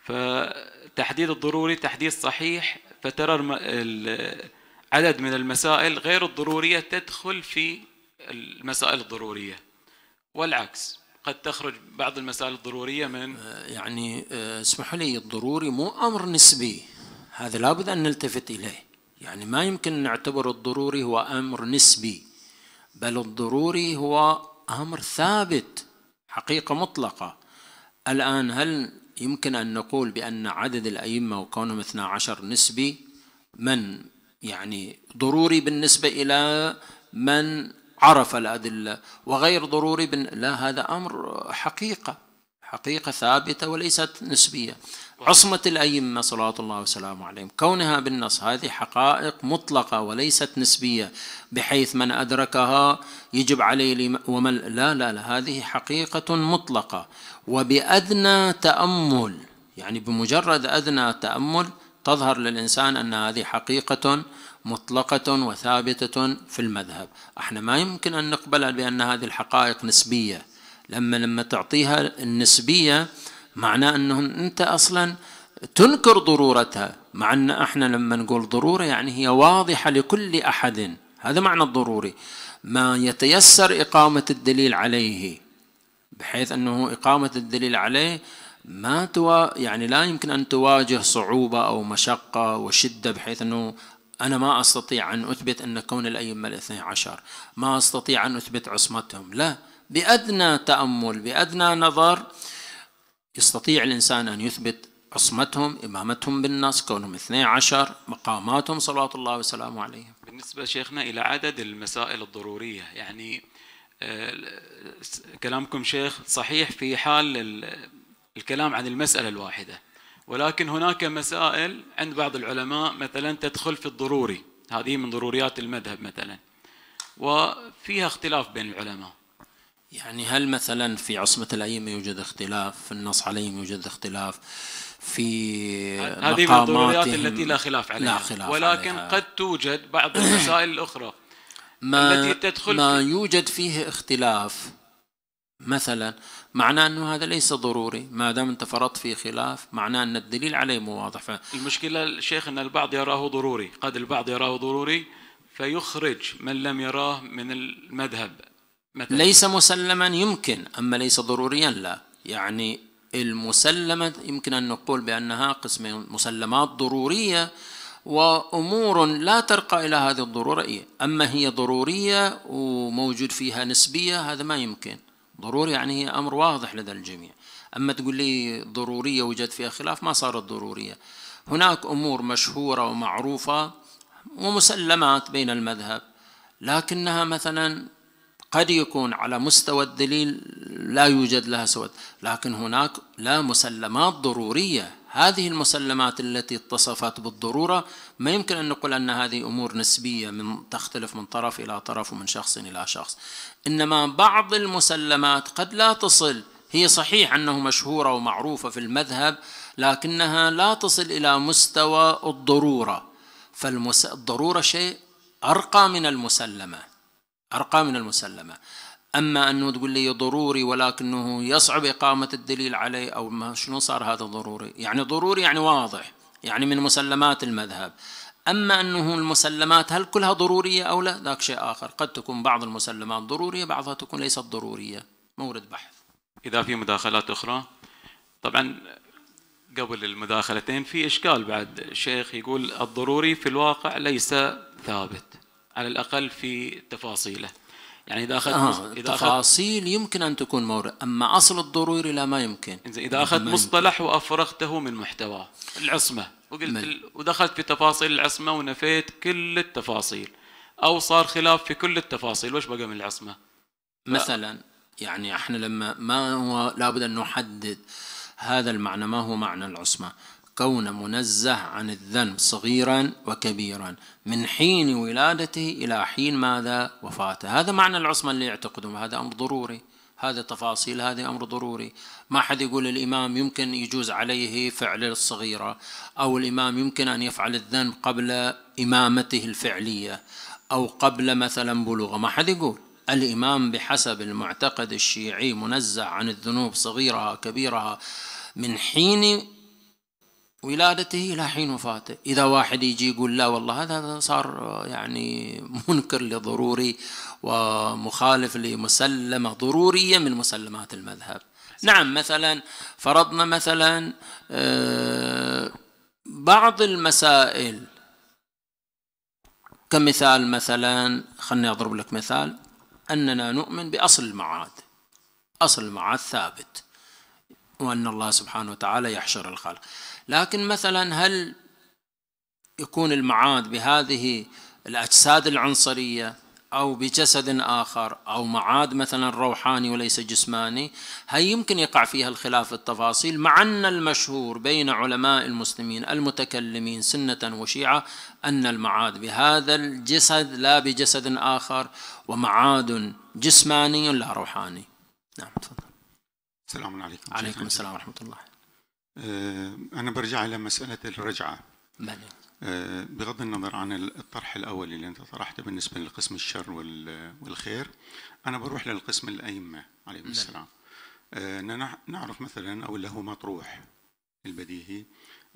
فتحديد الضروري تحديد صحيح فترى عدد من المسائل غير الضرورية تدخل في المسائل الضرورية والعكس قد تخرج بعض المسائل الضرورية من آه، يعني آه، اسمحوا لي الضروري مو أمر نسبي هذا لابد أن نلتفت إليه يعني ما يمكن نعتبر الضروري هو أمر نسبي بل الضروري هو أمر ثابت حقيقة مطلقة الآن هل يمكن أن نقول بأن عدد الأئمة وكونهم 12 نسبي من يعني ضروري بالنسبة إلى من عرف الأدلة وغير ضروري بن لا هذا أمر حقيقة حقيقة ثابتة وليست نسبية عصمة الأئمة صلوات الله وسلامه عليهم كونها بالنص هذه حقائق مطلقة وليست نسبية بحيث من أدركها يجب عليه ومن لا لا لا هذه حقيقة مطلقة وبأدنى تأمل يعني بمجرد أدنى تأمل تظهر للإنسان أن هذه حقيقة مطلقة وثابتة في المذهب احنا ما يمكن أن نقبل بأن هذه الحقائق نسبية لما لما تعطيها النسبية معناه أنه أنت أصلا تنكر ضرورتها مع أن احنا لما نقول ضرورة يعني هي واضحة لكل أحد هذا معنى الضروري ما يتيسر إقامة الدليل عليه بحيث أنه إقامة الدليل عليه ما توا يعني لا يمكن أن تواجه صعوبة أو مشقة وشدة بحيث أنه أنا ما أستطيع أن أثبت أن كون الأئمة الاثني عشر ما أستطيع أن أثبت عصمتهم لا بأدنى تأمل بأدنى نظر يستطيع الإنسان أن يثبت عصمتهم إمامتهم بالنص كونهم اثني عشر مقاماتهم صلوات الله وسلامه عليهم بالنسبة شيخنا إلى عدد المسائل الضرورية يعني آه، كلامكم شيخ صحيح في حال الكلام عن المسألة الواحدة ولكن هناك مسائل عند بعض العلماء مثلا تدخل في الضروري هذه من ضروريات المذهب مثلا وفيها اختلاف بين العلماء يعني هل مثلا في عصمة الأئمة يوجد اختلاف في النص عليهم يوجد اختلاف في هذه من الضروريات التي لا خلاف عليها لا خلاف ولكن عليها. قد توجد بعض المسائل الأخرى ما التي تدخل ما يوجد فيه اختلاف مثلا معناه انه هذا ليس ضروري ما دام انت فرضت فيه خلاف معناه ان الدليل عليه مو واضح ف... المشكله الشيخ ان البعض يراه ضروري قد البعض يراه ضروري فيخرج من لم يراه من المذهب مثلا. ليس مسلما يمكن اما ليس ضروريا لا يعني المسلمه يمكن ان نقول بانها قسمين مسلمات ضروريه وامور لا ترقى الى هذه الضروريه اما هي ضروريه وموجود فيها نسبيه هذا ما يمكن ضروري يعني هي أمر واضح لدى الجميع أما تقول لي ضرورية وجد فيها خلاف ما صارت ضرورية هناك أمور مشهورة ومعروفة ومسلمات بين المذهب لكنها مثلا قد يكون على مستوى الدليل لا يوجد لها سواد لكن هناك لا مسلمات ضرورية هذه المسلمات التي اتصفت بالضرورة ما يمكن أن نقول أن هذه أمور نسبية من تختلف من طرف إلى طرف ومن شخص إلى شخص إنما بعض المسلمات قد لا تصل هي صحيح أنه مشهورة ومعروفة في المذهب لكنها لا تصل إلى مستوى الضرورة فالضرورة شيء أرقى من المسلمة أرقى من المسلمة أما أنه تقول لي ضروري ولكنه يصعب إقامة الدليل عليه أو ما شنو صار هذا ضروري يعني ضروري يعني واضح يعني من مسلمات المذهب أما أنه المسلمات هل كلها ضرورية أو لا ذاك شيء آخر قد تكون بعض المسلمات ضرورية بعضها تكون ليست ضرورية مورد بحث إذا في مداخلات أخرى طبعا قبل المداخلتين في إشكال بعد الشيخ يقول الضروري في الواقع ليس ثابت على الأقل في تفاصيله يعني إذا أخذ آه إذا تفاصيل أخذ يمكن أن تكون مورد أما أصل الضروري لا ما يمكن إذا أخذت مصطلح وأفرغته من محتواه العصمة وقلت ال... ودخلت تفاصيل العصمه ونفيت كل التفاصيل او صار خلاف في كل التفاصيل وش بقى من العصمه؟ مثلا يعني احنا لما ما هو لابد ان نحدد هذا المعنى ما هو معنى العصمه؟ كون منزه عن الذنب صغيرا وكبيرا من حين ولادته الى حين ماذا وفاته هذا معنى العصمه اللي يعتقدون هذا امر ضروري هذا تفاصيل هذا امر ضروري ما حد يقول الإمام يمكن يجوز عليه فعل الصغيرة أو الإمام يمكن أن يفعل الذنب قبل إمامته الفعلية أو قبل مثلا بلوغه ما حد يقول الإمام بحسب المعتقد الشيعي منزه عن الذنوب صغيرها كبيرها من حين ولادته إلى حين وفاته إذا واحد يجي يقول لا والله هذا صار يعني منكر لضروري ومخالف لمسلمة ضرورية من مسلمات المذهب نعم مثلا فرضنا مثلا آه، بعض المسائل كمثال مثلا خلني أضرب لك مثال أننا نؤمن بأصل المعاد أصل المعاد ثابت وأن الله سبحانه وتعالى يحشر الخلق لكن مثلا هل يكون المعاد بهذه الأجساد العنصرية أو بجسد آخر أو معاد مثلا روحاني وليس جسماني هي يمكن يقع فيها الخلاف في التفاصيل مع أن المشهور بين علماء المسلمين المتكلمين سنة وشيعة أن المعاد بهذا الجسد لا بجسد آخر ومعاد جسماني لا روحاني نعم تفضل السلام عليكم عليكم السلام ورحمة الله أه، أنا برجع إلى مسألة الرجعة بلي. آه، بغض النظر عن الطرح الأولي اللي أنت طرحته بالنسبة للقسم الشر والخير أنا بروح للقسم الأئمة عليهم نعم. السلام آه، نعرف مثلا أو له مطروح البديهي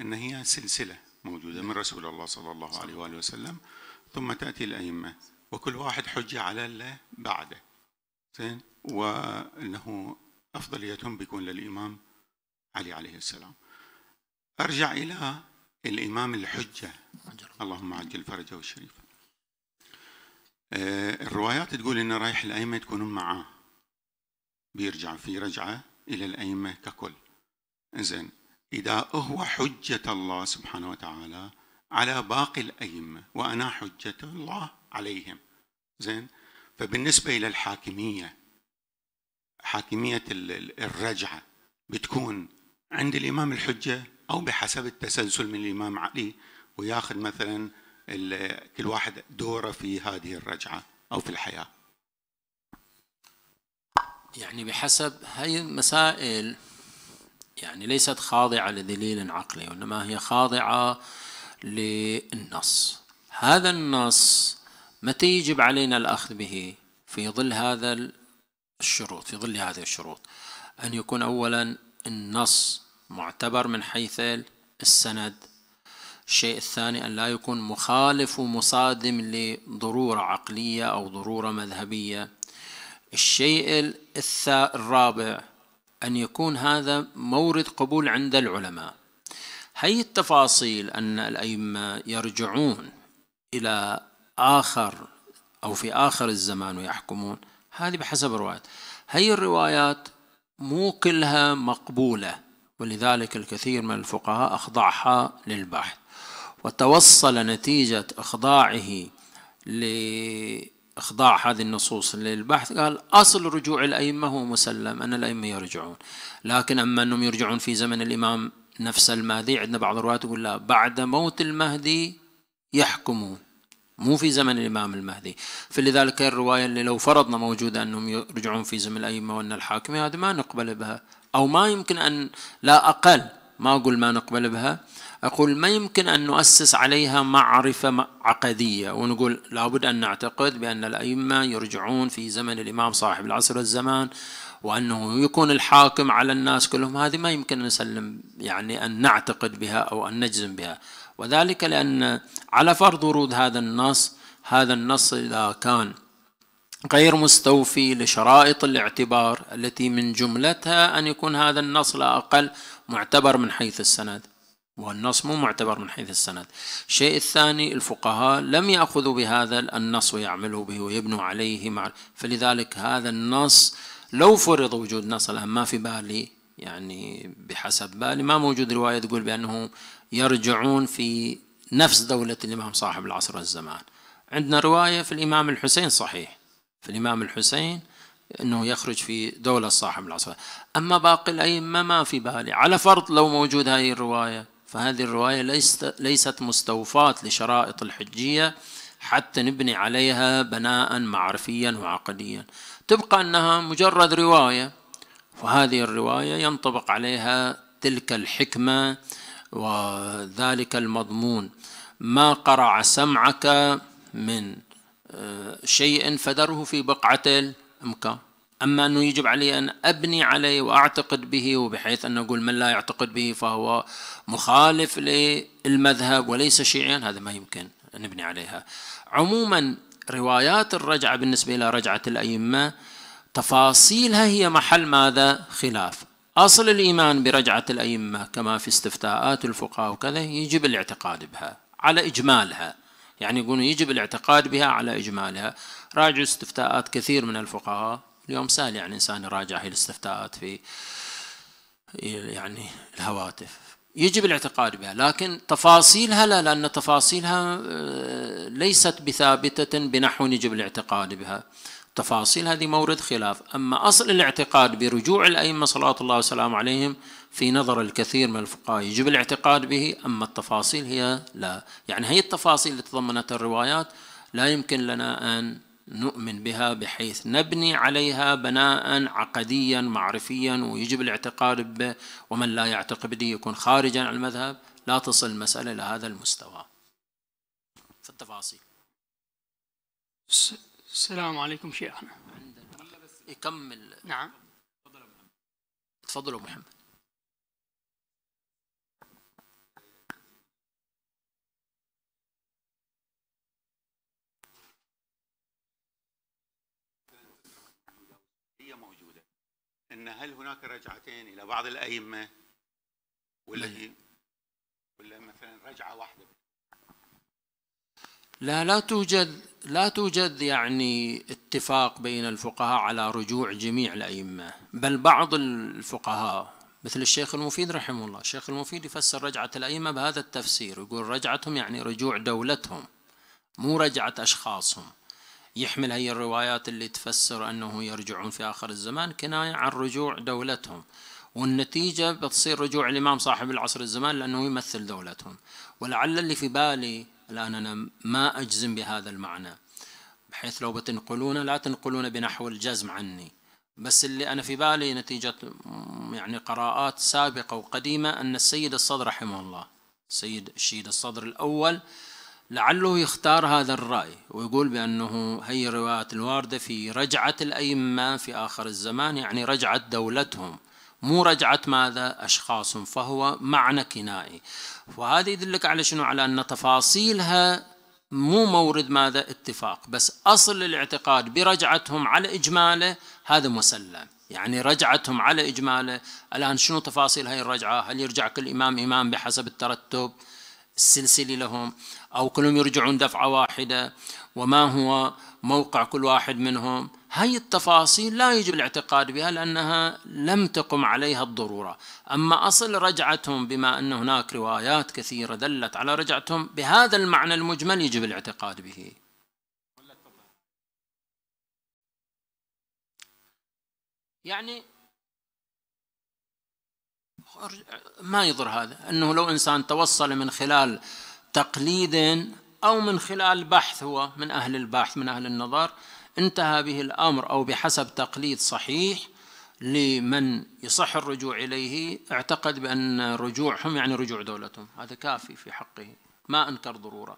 أن هي سلسلة موجودة من نعم. رسول الله صلى الله عليه وآله وسلم ثم تأتي الأئمة وكل واحد حجة على اللي بعده زين وأنه أفضليتهم بيكون للإمام علي عليه السلام أرجع إلى الإمام الحجة اللهم عجل فرجه الشريف آه، الروايات تقول إنه رايح الأئمة تكونون معاه بيرجع في رجعة إلى الأئمة ككل زين إذا هو حجة الله سبحانه وتعالى على باقي الأئمة وأنا حجة الله عليهم زين فبالنسبة إلى الحاكمية حاكمية الرجعة بتكون عند الإمام الحجة او بحسب التسلسل من الامام علي وياخذ مثلا كل واحد دوره في هذه الرجعه او في الحياه. يعني بحسب هاي المسائل يعني ليست خاضعه لدليل عقلي وانما هي خاضعه للنص. هذا النص متى يجب علينا الاخذ به؟ في ظل هذا الشروط في ظل هذه الشروط أن يكون أولا النص معتبر من حيث السند الشيء الثاني أن لا يكون مخالف ومصادم لضرورة عقلية أو ضرورة مذهبية الشيء الرابع أن يكون هذا مورد قبول عند العلماء هي التفاصيل أن الأئمة يرجعون إلى آخر أو في آخر الزمان ويحكمون هذه بحسب الروايات هي الروايات مو كلها مقبولة ولذلك الكثير من الفقهاء أخضعها للبحث وتوصل نتيجة إخضاعه لإخضاع هذه النصوص للبحث قال أصل رجوع الأئمة هو مسلم أن الأئمة يرجعون لكن أما أنهم يرجعون في زمن الإمام نفس المهدي عندنا بعض الروايات يقول لا بعد موت المهدي يحكمون مو في زمن الإمام المهدي فلذلك الرواية اللي لو فرضنا موجودة أنهم يرجعون في زمن الأئمة وأن الحاكم هذه ما نقبل بها أو ما يمكن أن لا أقل ما أقول ما نقبل بها أقول ما يمكن أن نؤسس عليها معرفة عقدية ونقول لابد أن نعتقد بأن الأئمة يرجعون في زمن الإمام صاحب العصر والزمان وأنه يكون الحاكم على الناس كلهم هذه ما يمكن أن نسلم يعني أن نعتقد بها أو أن نجزم بها وذلك لأن على فرض ورود هذا النص هذا النص إذا كان غير مستوفي لشرائط الاعتبار التي من جملتها أن يكون هذا النص لا أقل معتبر من حيث السند والنص مو معتبر من حيث السند الشيء الثاني الفقهاء لم يأخذوا بهذا النص ويعملوا به ويبنوا عليه مع فلذلك هذا النص لو فرض وجود نص الآن ما في بالي يعني بحسب بالي ما موجود رواية تقول بأنهم يرجعون في نفس دولة الإمام صاحب العصر والزمان عندنا رواية في الإمام الحسين صحيح في الإمام الحسين أنه يخرج في دولة صاحب العصر أما باقي الأئمة ما في بالي على فرض لو موجود هذه الرواية فهذه الرواية ليست, ليست مستوفاة لشرائط الحجية حتى نبني عليها بناء معرفيا وعقديا تبقى أنها مجرد رواية وهذه الرواية ينطبق عليها تلك الحكمة وذلك المضمون ما قرع سمعك من شيء فدره في بقعة المكة أما أنه يجب علي أن أبني عليه وأعتقد به وبحيث أن أقول من لا يعتقد به فهو مخالف للمذهب وليس شيعيا هذا ما يمكن نبني عليها عموما روايات الرجعة بالنسبة إلى رجعة الأئمة تفاصيلها هي محل ماذا خلاف أصل الإيمان برجعة الأئمة كما في استفتاءات الفقهاء وكذا يجب الاعتقاد بها على إجمالها يعني يقولون يجب الاعتقاد بها على إجمالها راجعوا استفتاءات كثير من الفقهاء اليوم سهل يعني إنسان يراجع هي الاستفتاءات في يعني الهواتف يجب الاعتقاد بها لكن تفاصيلها لا لأن تفاصيلها آه، ليست بثابتة بنحو يجب الاعتقاد بها تفاصيل هذه مورد خلاف أما أصل الاعتقاد برجوع الأئمة صلوات الله وسلامه عليهم في نظر الكثير من الفقهاء يجب الاعتقاد به أما التفاصيل هي لا يعني هي التفاصيل اللي تضمنت الروايات لا يمكن لنا أن نؤمن بها بحيث نبني عليها بناء عقديا معرفيا ويجب الاعتقاد به ومن لا يعتقد به يكون خارجا عن المذهب لا تصل المسألة إلى هذا المستوى في التفاصيل السلام عليكم شيخنا يكمل إيه، نعم تفضلوا محمد ان هل هناك رجعتين الى بعض الائمه ولا هي ولا مثلا رجعه واحده لا لا توجد لا توجد يعني اتفاق بين الفقهاء على رجوع جميع الائمه بل بعض الفقهاء مثل الشيخ المفيد رحمه الله الشيخ المفيد يفسر رجعه الائمه بهذا التفسير يقول رجعتهم يعني رجوع دولتهم مو رجعه اشخاصهم يحمل هي الروايات اللي تفسر أنه يرجعون في آخر الزمان كناية عن رجوع دولتهم والنتيجة بتصير رجوع الإمام صاحب العصر الزمان لأنه يمثل دولتهم ولعل اللي في بالي الآن أنا ما أجزم بهذا المعنى بحيث لو بتنقلونه لا تنقلونه بنحو الجزم عني بس اللي أنا في بالي نتيجة يعني قراءات سابقة وقديمة أن السيد الصدر رحمه الله السيد الشيد الصدر الأول لعله يختار هذا الرأي ويقول بأنه هي رواية الواردة في رجعة الأئمة في آخر الزمان يعني رجعة دولتهم مو رجعة ماذا أشخاص فهو معنى كنائي وهذا يدلك على شنو على أن تفاصيلها مو مورد ماذا اتفاق بس أصل الاعتقاد برجعتهم على إجماله هذا مسلم يعني رجعتهم على إجماله الآن شنو تفاصيل هاي الرجعة هل يرجع كل إمام إمام بحسب الترتب السلسلة لهم أو كلهم يرجعون دفعة واحدة وما هو موقع كل واحد منهم هاي التفاصيل لا يجب الاعتقاد بها لأنها لم تقم عليها الضرورة أما أصل رجعتهم بما أن هناك روايات كثيرة دلت على رجعتهم بهذا المعنى المجمل يجب الاعتقاد به يعني ما يضر هذا أنه لو إنسان توصل من خلال تقليد أو من خلال بحث هو من أهل البحث من أهل النظر انتهى به الأمر أو بحسب تقليد صحيح لمن يصح الرجوع إليه اعتقد بأن رجوعهم يعني رجوع دولتهم هذا كافي في حقه ما أنكر ضرورة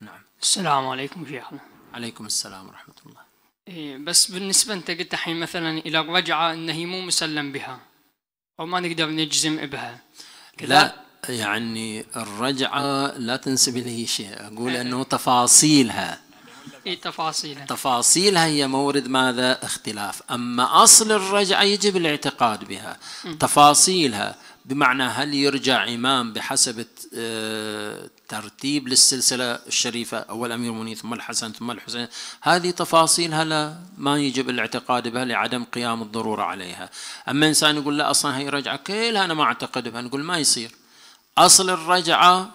نعم السلام عليكم شيخنا عليكم السلام ورحمة الله إيه بس بالنسبة أنت قلت الحين مثلا إلى الرجعة أنه مو مسلم بها أو ما نقدر نجزم بها لا يعني الرجعة لا تنسب لي شيء أقول أنه تفاصيلها إيه تفاصيلها تفاصيلها هي مورد ماذا اختلاف أما أصل الرجعة يجب الاعتقاد بها تفاصيلها بمعنى هل يرجع إمام بحسب آه، ترتيب للسلسلة الشريفة أول أمير المؤمنين ثم الحسن ثم الحسين هذه تفاصيلها لا ما يجب الاعتقاد بها لعدم قيام الضرورة عليها أما إنسان يقول لا أصلا هي رجعة كلها أنا ما أعتقد بها نقول ما يصير أصل الرجعة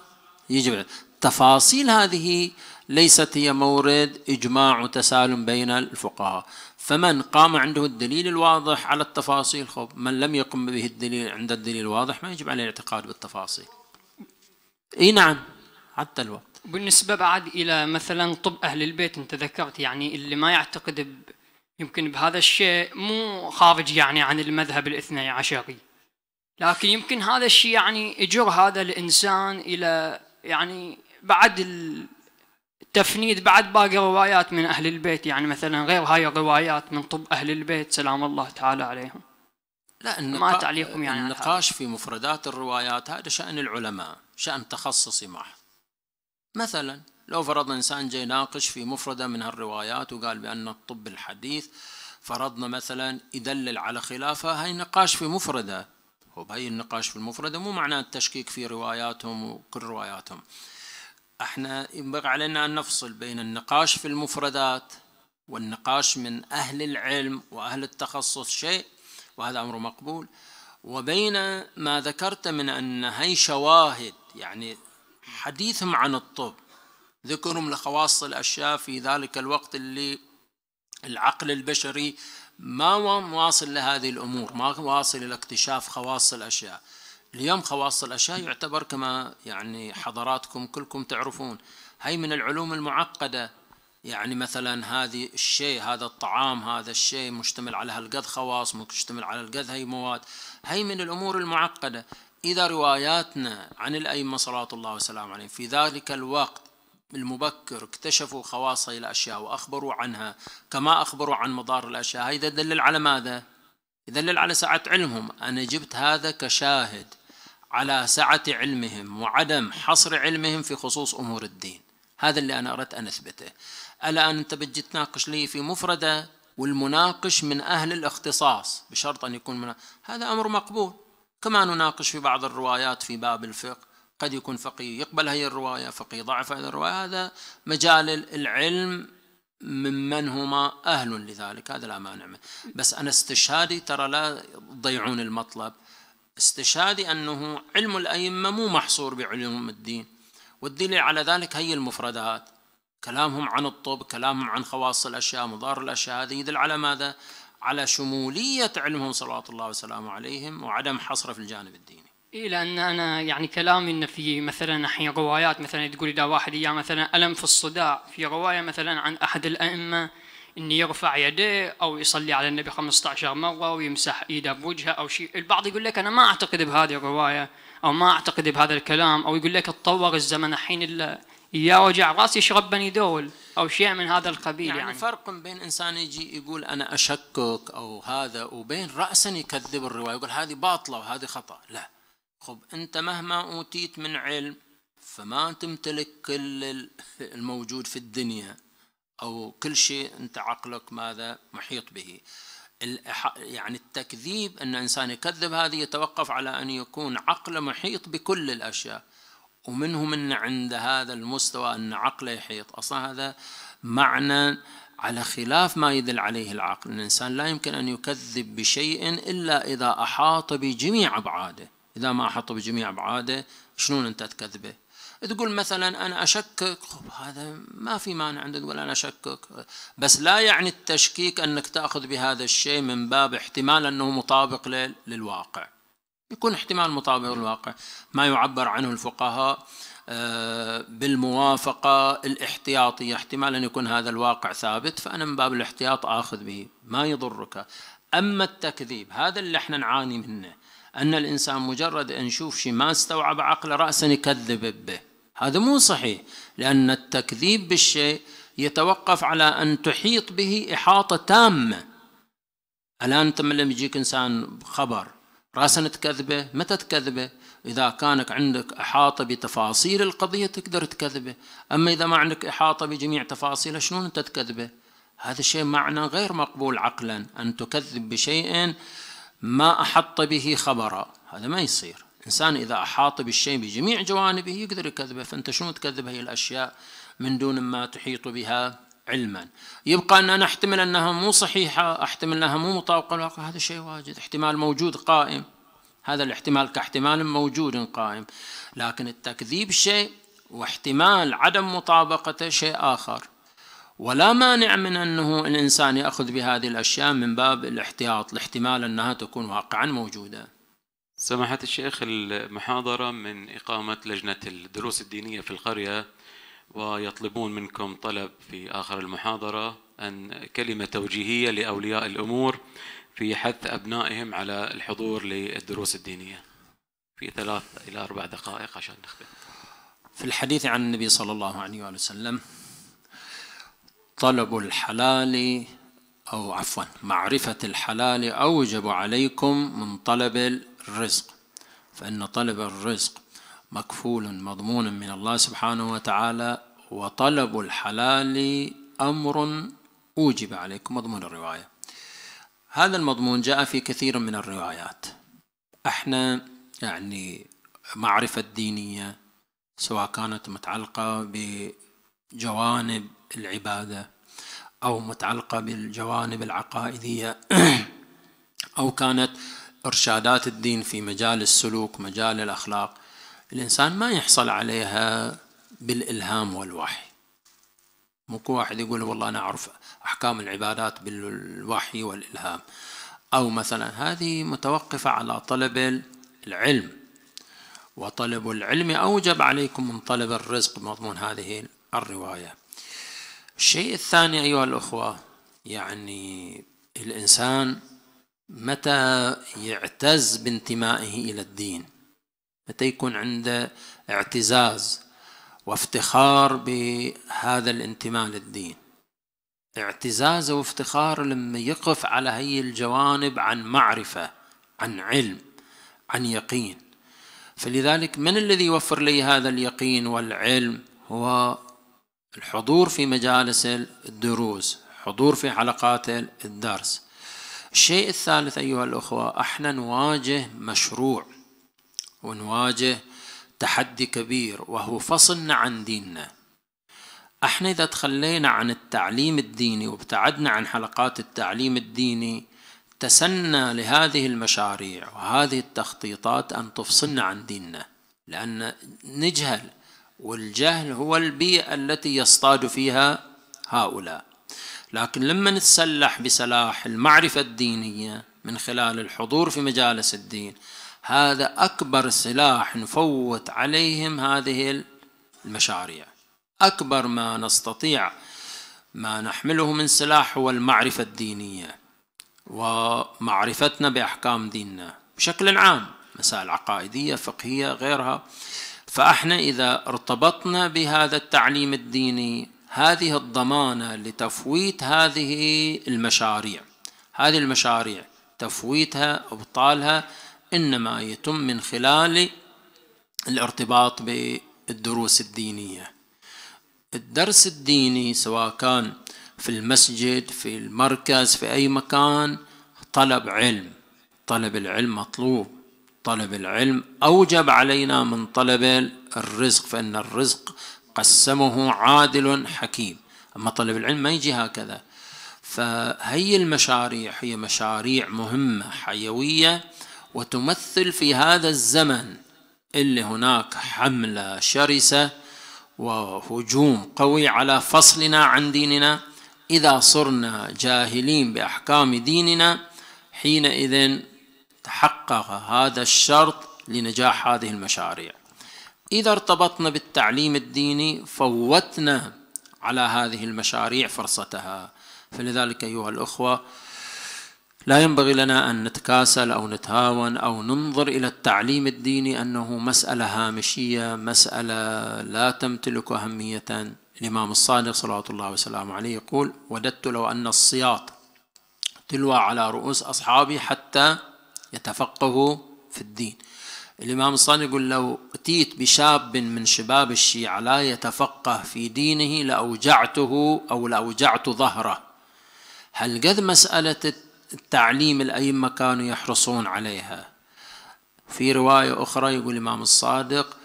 يجب تفاصيل هذه ليست هي مورد إجماع وتسالم بين الفقهاء فمن قام عنده الدليل الواضح على التفاصيل خب من لم يقم به الدليل عند الدليل الواضح ما يجب عليه الاعتقاد بالتفاصيل اي نعم حتى الوقت بالنسبة بعد إلى مثلا طب أهل البيت أنت ذكرت يعني اللي ما يعتقد ب... يمكن بهذا الشيء مو خارج يعني عن المذهب الاثني عشري لكن يمكن هذا الشيء يعني يجر هذا الإنسان إلى يعني بعد ال... تفنيد بعد باقي روايات من أهل البيت يعني مثلا غير هاي الروايات من طب أهل البيت سلام الله تعالى عليهم لا ما تعليقكم يعني النقاش في مفردات الروايات هذا شأن العلماء شأن تخصصي محض مثلا لو فرضنا إنسان جاي يناقش في مفردة من هالروايات وقال بأن الطب الحديث فرضنا مثلا يدلل على خلافه هاي نقاش في مفردة وبهي النقاش في المفردة مو معناه التشكيك في رواياتهم وكل رواياتهم احنا ينبغي علينا ان نفصل بين النقاش في المفردات والنقاش من اهل العلم واهل التخصص شيء وهذا امر مقبول وبين ما ذكرت من ان هي شواهد يعني حديثهم عن الطب ذكرهم لخواص الاشياء في ذلك الوقت اللي العقل البشري ما واصل لهذه الامور ما واصل الى اكتشاف خواص الاشياء اليوم خواص الأشياء يعتبر كما يعني حضراتكم كلكم تعرفون هي من العلوم المعقدة يعني مثلا هذه الشيء هذا الطعام هذا الشيء مشتمل على هالقد خواص مشتمل على هالقد هي مواد هي من الأمور المعقدة إذا رواياتنا عن الأئمة صلاة الله وسلامه عليهم في ذلك الوقت المبكر اكتشفوا خواص الأشياء وأخبروا عنها كما أخبروا عن مضار الأشياء هذا دلل على ماذا؟ يدلل على سعة علمهم أنا جبت هذا كشاهد على سعة علمهم وعدم حصر علمهم في خصوص أمور الدين هذا اللي أنا أردت أن أثبته ألا أنت بتجي تناقش لي في مفردة والمناقش من أهل الاختصاص بشرط أن يكون من... هذا أمر مقبول كما نناقش في بعض الروايات في باب الفقه قد يكون فقيه يقبل هذه الرواية فقيه ضعف هذه الرواية هذا مجال العلم ممن هما أهل لذلك هذا لا مانع منه بس أنا استشهادي ترى لا تضيعون المطلب استشهادي أنه علم الأئمة مو محصور بعلوم الدين والدليل على ذلك هي المفردات كلامهم عن الطب كلامهم عن خواص الأشياء مضار الأشياء هذه يدل على ماذا على شمولية علمهم صلوات الله وسلامه عليهم وعدم حصره في الجانب الديني إيه لأن أنا يعني كلامي إن في مثلا الحين روايات مثلا تقول إذا واحد إياه مثلا ألم في الصداع في رواية مثلا عن أحد الأئمة إن يرفع يديه أو يصلي على النبي 15 مرة ويمسح إيده بوجهه أو شيء البعض يقول لك أنا ما أعتقد بهذه الرواية أو ما أعتقد بهذا الكلام أو يقول لك تطور الزمن الحين إلا يا وجع راسي يشرب بني دول او شيء من هذا القبيل يعني, يعني فرق بين انسان يجي يقول انا اشكك او هذا وبين راسا يكذب الروايه يقول هذه باطله وهذه خطا لا خب أنت مهما أوتيت من علم فما تمتلك كل الموجود في الدنيا أو كل شيء أنت عقلك ماذا محيط به يعني التكذيب أن إنسان يكذب هذه يتوقف على أن يكون عقله محيط بكل الأشياء ومنهم أن عند هذا المستوى أن عقله يحيط أصلا هذا معنى على خلاف ما يدل عليه العقل الإنسان لا يمكن أن يكذب بشيء إلا إذا أحاط بجميع أبعاده إذا ما أحطه بجميع أبعاده شلون أنت تكذبه تقول مثلا أنا أشكك هذا ما في مانع عند تقول أنا أشكك بس لا يعني التشكيك أنك تأخذ بهذا الشيء من باب احتمال أنه مطابق للواقع يكون احتمال مطابق للواقع ما يعبر عنه الفقهاء آه، بالموافقة الاحتياطية احتمال أن يكون هذا الواقع ثابت فأنا من باب الاحتياط آخذ به ما يضرك أما التكذيب هذا اللي احنا نعاني منه أن الإنسان مجرد أن يشوف شيء ما استوعب عقله رأسا يكذب به هذا مو صحيح لأن التكذيب بالشيء يتوقف على أن تحيط به إحاطة تامة الآن أنت لما يجيك إنسان خبر راسا تكذبه متى تكذبه إذا كانك عندك إحاطة بتفاصيل القضية تقدر تكذبه أما إذا ما عندك إحاطة بجميع تفاصيلها شلون أنت تكذبه هذا الشيء معنى غير مقبول عقلا أن تكذب بشيء ما أحط به خبرا هذا ما يصير إنسان إذا أحاط بالشيء بجميع جوانبه يقدر يكذبه فأنت شنو تكذب هي الأشياء من دون ما تحيط بها علما يبقى أن أنا أحتمل أنها مو صحيحة أحتمل أنها مو مطابقة للواقع هذا شيء واجد احتمال موجود قائم هذا الاحتمال كاحتمال موجود قائم لكن التكذيب شيء واحتمال عدم مطابقته شيء آخر ولا مانع من أنه الإنسان يأخذ بهذه الأشياء من باب الاحتياط لاحتمال أنها تكون واقعا موجودة سماحة الشيخ المحاضرة من إقامة لجنة الدروس الدينية في القرية ويطلبون منكم طلب في آخر المحاضرة أن كلمة توجيهية لأولياء الأمور في حث أبنائهم على الحضور للدروس الدينية في ثلاث إلى أربع دقائق عشان نختم في الحديث عن النبي صلى الله عليه وسلم طلب الحلال أو عفوا معرفة الحلال أوجب عليكم من طلب الرزق فإن طلب الرزق مكفول مضمون من الله سبحانه وتعالى وطلب الحلال أمر أوجب عليكم مضمون الرواية هذا المضمون جاء في كثير من الروايات احنا يعني معرفة دينية سواء كانت متعلقة بجوانب العبادة أو متعلقة بالجوانب العقائدية أو كانت إرشادات الدين في مجال السلوك مجال الأخلاق الإنسان ما يحصل عليها بالإلهام والوحي مو واحد يقول والله أنا أعرف أحكام العبادات بالوحي والإلهام أو مثلا هذه متوقفة على طلب العلم وطلب العلم أوجب عليكم من طلب الرزق بمضمون هذه الرواية الشيء الثاني أيها الأخوة يعني الإنسان متى يعتز بانتمائه إلى الدين متى يكون عنده اعتزاز وافتخار بهذا الانتماء للدين اعتزاز وافتخار لما يقف على هي الجوانب عن معرفة عن علم عن يقين فلذلك من الذي يوفر لي هذا اليقين والعلم هو الحضور في مجالس الدروس حضور في حلقات الدرس الشيء الثالث أيها الأخوة احنا نواجه مشروع ونواجه تحدي كبير وهو فصلنا عن ديننا احنا إذا تخلينا عن التعليم الديني وابتعدنا عن حلقات التعليم الديني تسنى لهذه المشاريع وهذه التخطيطات أن تفصلنا عن ديننا لأن نجهل والجهل هو البيئة التي يصطاد فيها هؤلاء لكن لما نتسلح بسلاح المعرفة الدينية من خلال الحضور في مجالس الدين هذا أكبر سلاح نفوت عليهم هذه المشاريع أكبر ما نستطيع ما نحمله من سلاح هو المعرفة الدينية ومعرفتنا بأحكام ديننا بشكل عام مسائل عقائدية فقهية غيرها فاحنا اذا ارتبطنا بهذا التعليم الديني هذه الضمانه لتفويت هذه المشاريع هذه المشاريع تفويتها ابطالها انما يتم من خلال الارتباط بالدروس الدينيه الدرس الديني سواء كان في المسجد في المركز في اي مكان طلب علم طلب العلم مطلوب طلب العلم أوجب علينا من طلب الرزق فإن الرزق قسمه عادل حكيم أما طلب العلم ما يجي هكذا فهي المشاريع هي مشاريع مهمة حيوية وتمثل في هذا الزمن اللي هناك حملة شرسة وهجوم قوي على فصلنا عن ديننا إذا صرنا جاهلين بأحكام ديننا حينئذ تحقق هذا الشرط لنجاح هذه المشاريع إذا ارتبطنا بالتعليم الديني فوتنا على هذه المشاريع فرصتها فلذلك أيها الأخوة لا ينبغي لنا أن نتكاسل أو نتهاون أو ننظر إلى التعليم الديني أنه مسألة هامشية مسألة لا تمتلك أهمية الإمام الصادق صلوات الله وسلامه عليه يقول وددت لو أن الصياط تلوى على رؤوس أصحابي حتى يتفقه في الدين الإمام الصادق يقول لو أتيت بشاب من شباب الشيعة لا يتفقه في دينه لأوجعته أو لأوجعت ظهره هل قد مسألة التعليم الأئمة كانوا يحرصون عليها في رواية أخرى يقول الإمام الصادق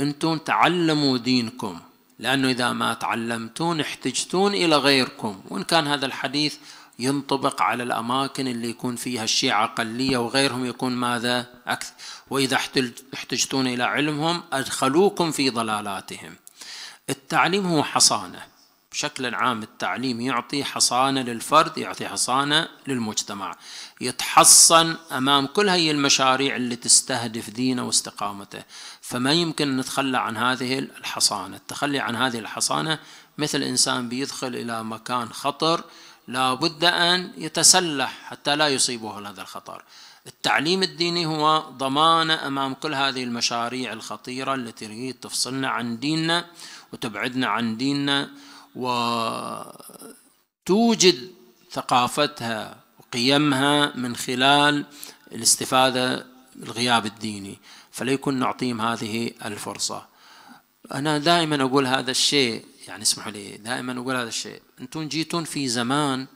أنتم تعلموا دينكم لأنه إذا ما تعلمتون احتجتون إلى غيركم وإن كان هذا الحديث ينطبق على الأماكن اللي يكون فيها الشيعة أقلية وغيرهم يكون ماذا أكثر وإذا احتجتون إلى علمهم أدخلوكم في ضلالاتهم التعليم هو حصانة بشكل عام التعليم يعطي حصانة للفرد يعطي حصانة للمجتمع يتحصن أمام كل هي المشاريع اللي تستهدف دينه واستقامته فما يمكن نتخلى عن هذه الحصانة التخلي عن هذه الحصانة مثل إنسان بيدخل إلى مكان خطر لا بد أن يتسلح حتى لا يصيبه هذا الخطر التعليم الديني هو ضمانة أمام كل هذه المشاريع الخطيرة التي تريد تفصلنا عن ديننا وتبعدنا عن ديننا وتوجد ثقافتها وقيمها من خلال الاستفادة الغياب الديني فليكن نعطيهم هذه الفرصة أنا دائما أقول هذا الشيء يعني اسمحوا لي دائما أقول هذا الشيء أنتم جيتون في زمان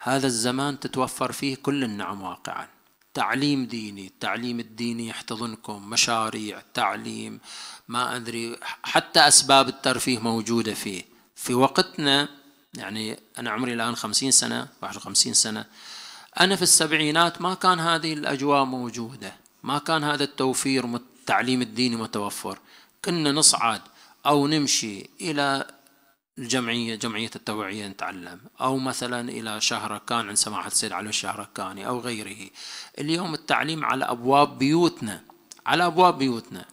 هذا الزمان تتوفر فيه كل النعم واقعا تعليم ديني التعليم الديني يحتضنكم مشاريع تعليم ما أدري حتى أسباب الترفيه موجودة فيه في وقتنا يعني أنا عمري الآن خمسين سنة واحد وخمسين سنة أنا في السبعينات ما كان هذه الأجواء موجودة ما كان هذا التوفير التعليم الديني متوفر كنا نصعد أو نمشي إلى الجمعية جمعية التوعية نتعلم أو مثلا إلى شهركان عند سماحة السيد علي الشهركاني أو غيره اليوم التعليم على أبواب بيوتنا على أبواب بيوتنا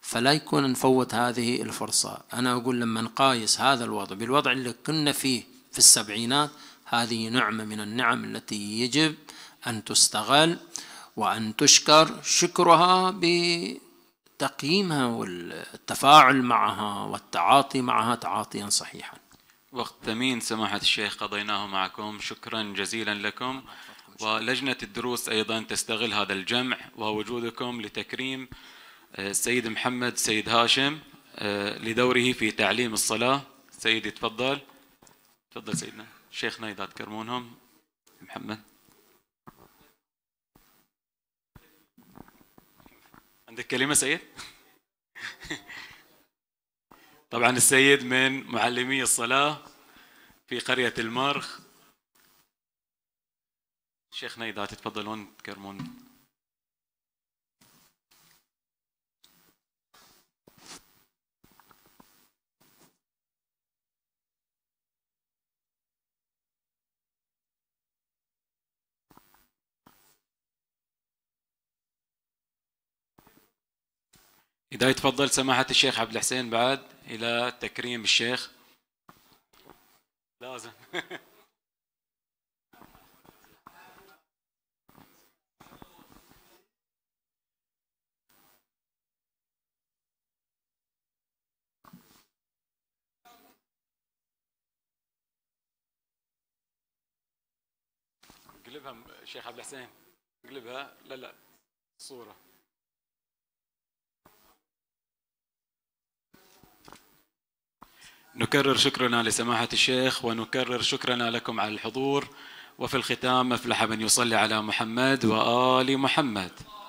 فلا يكون نفوت هذه الفرصة أنا أقول لما نقايس هذا الوضع بالوضع اللي كنا فيه في السبعينات هذه نعمة من النعم التي يجب أن تستغل وأن تشكر شكرها ب تقييمها والتفاعل معها والتعاطي معها تعاطيا صحيحا وقت ثمين سماحة الشيخ قضيناه معكم شكرا جزيلا لكم ولجنة الدروس أيضا تستغل هذا الجمع ووجودكم لتكريم آه، السيد محمد سيد هاشم آه، لدوره في تعليم الصلاة سيدي تفضل تفضل سيدنا شيخنا إذا تكرمونهم محمد عندك كلمة سيد؟ طبعا السيد من معلمي الصلاة في قرية المرخ شيخنا إذا تتفضلون تكرمون إذا يتفضل سماحة الشيخ عبد الحسين بعد إلى تكريم الشيخ لازم قلبها شيخ عبد الحسين قلبها لا لا صورة نكرر شكرنا لسماحة الشيخ ونكرر شكرنا لكم على الحضور وفي الختام افلح من يصلي على محمد وآل محمد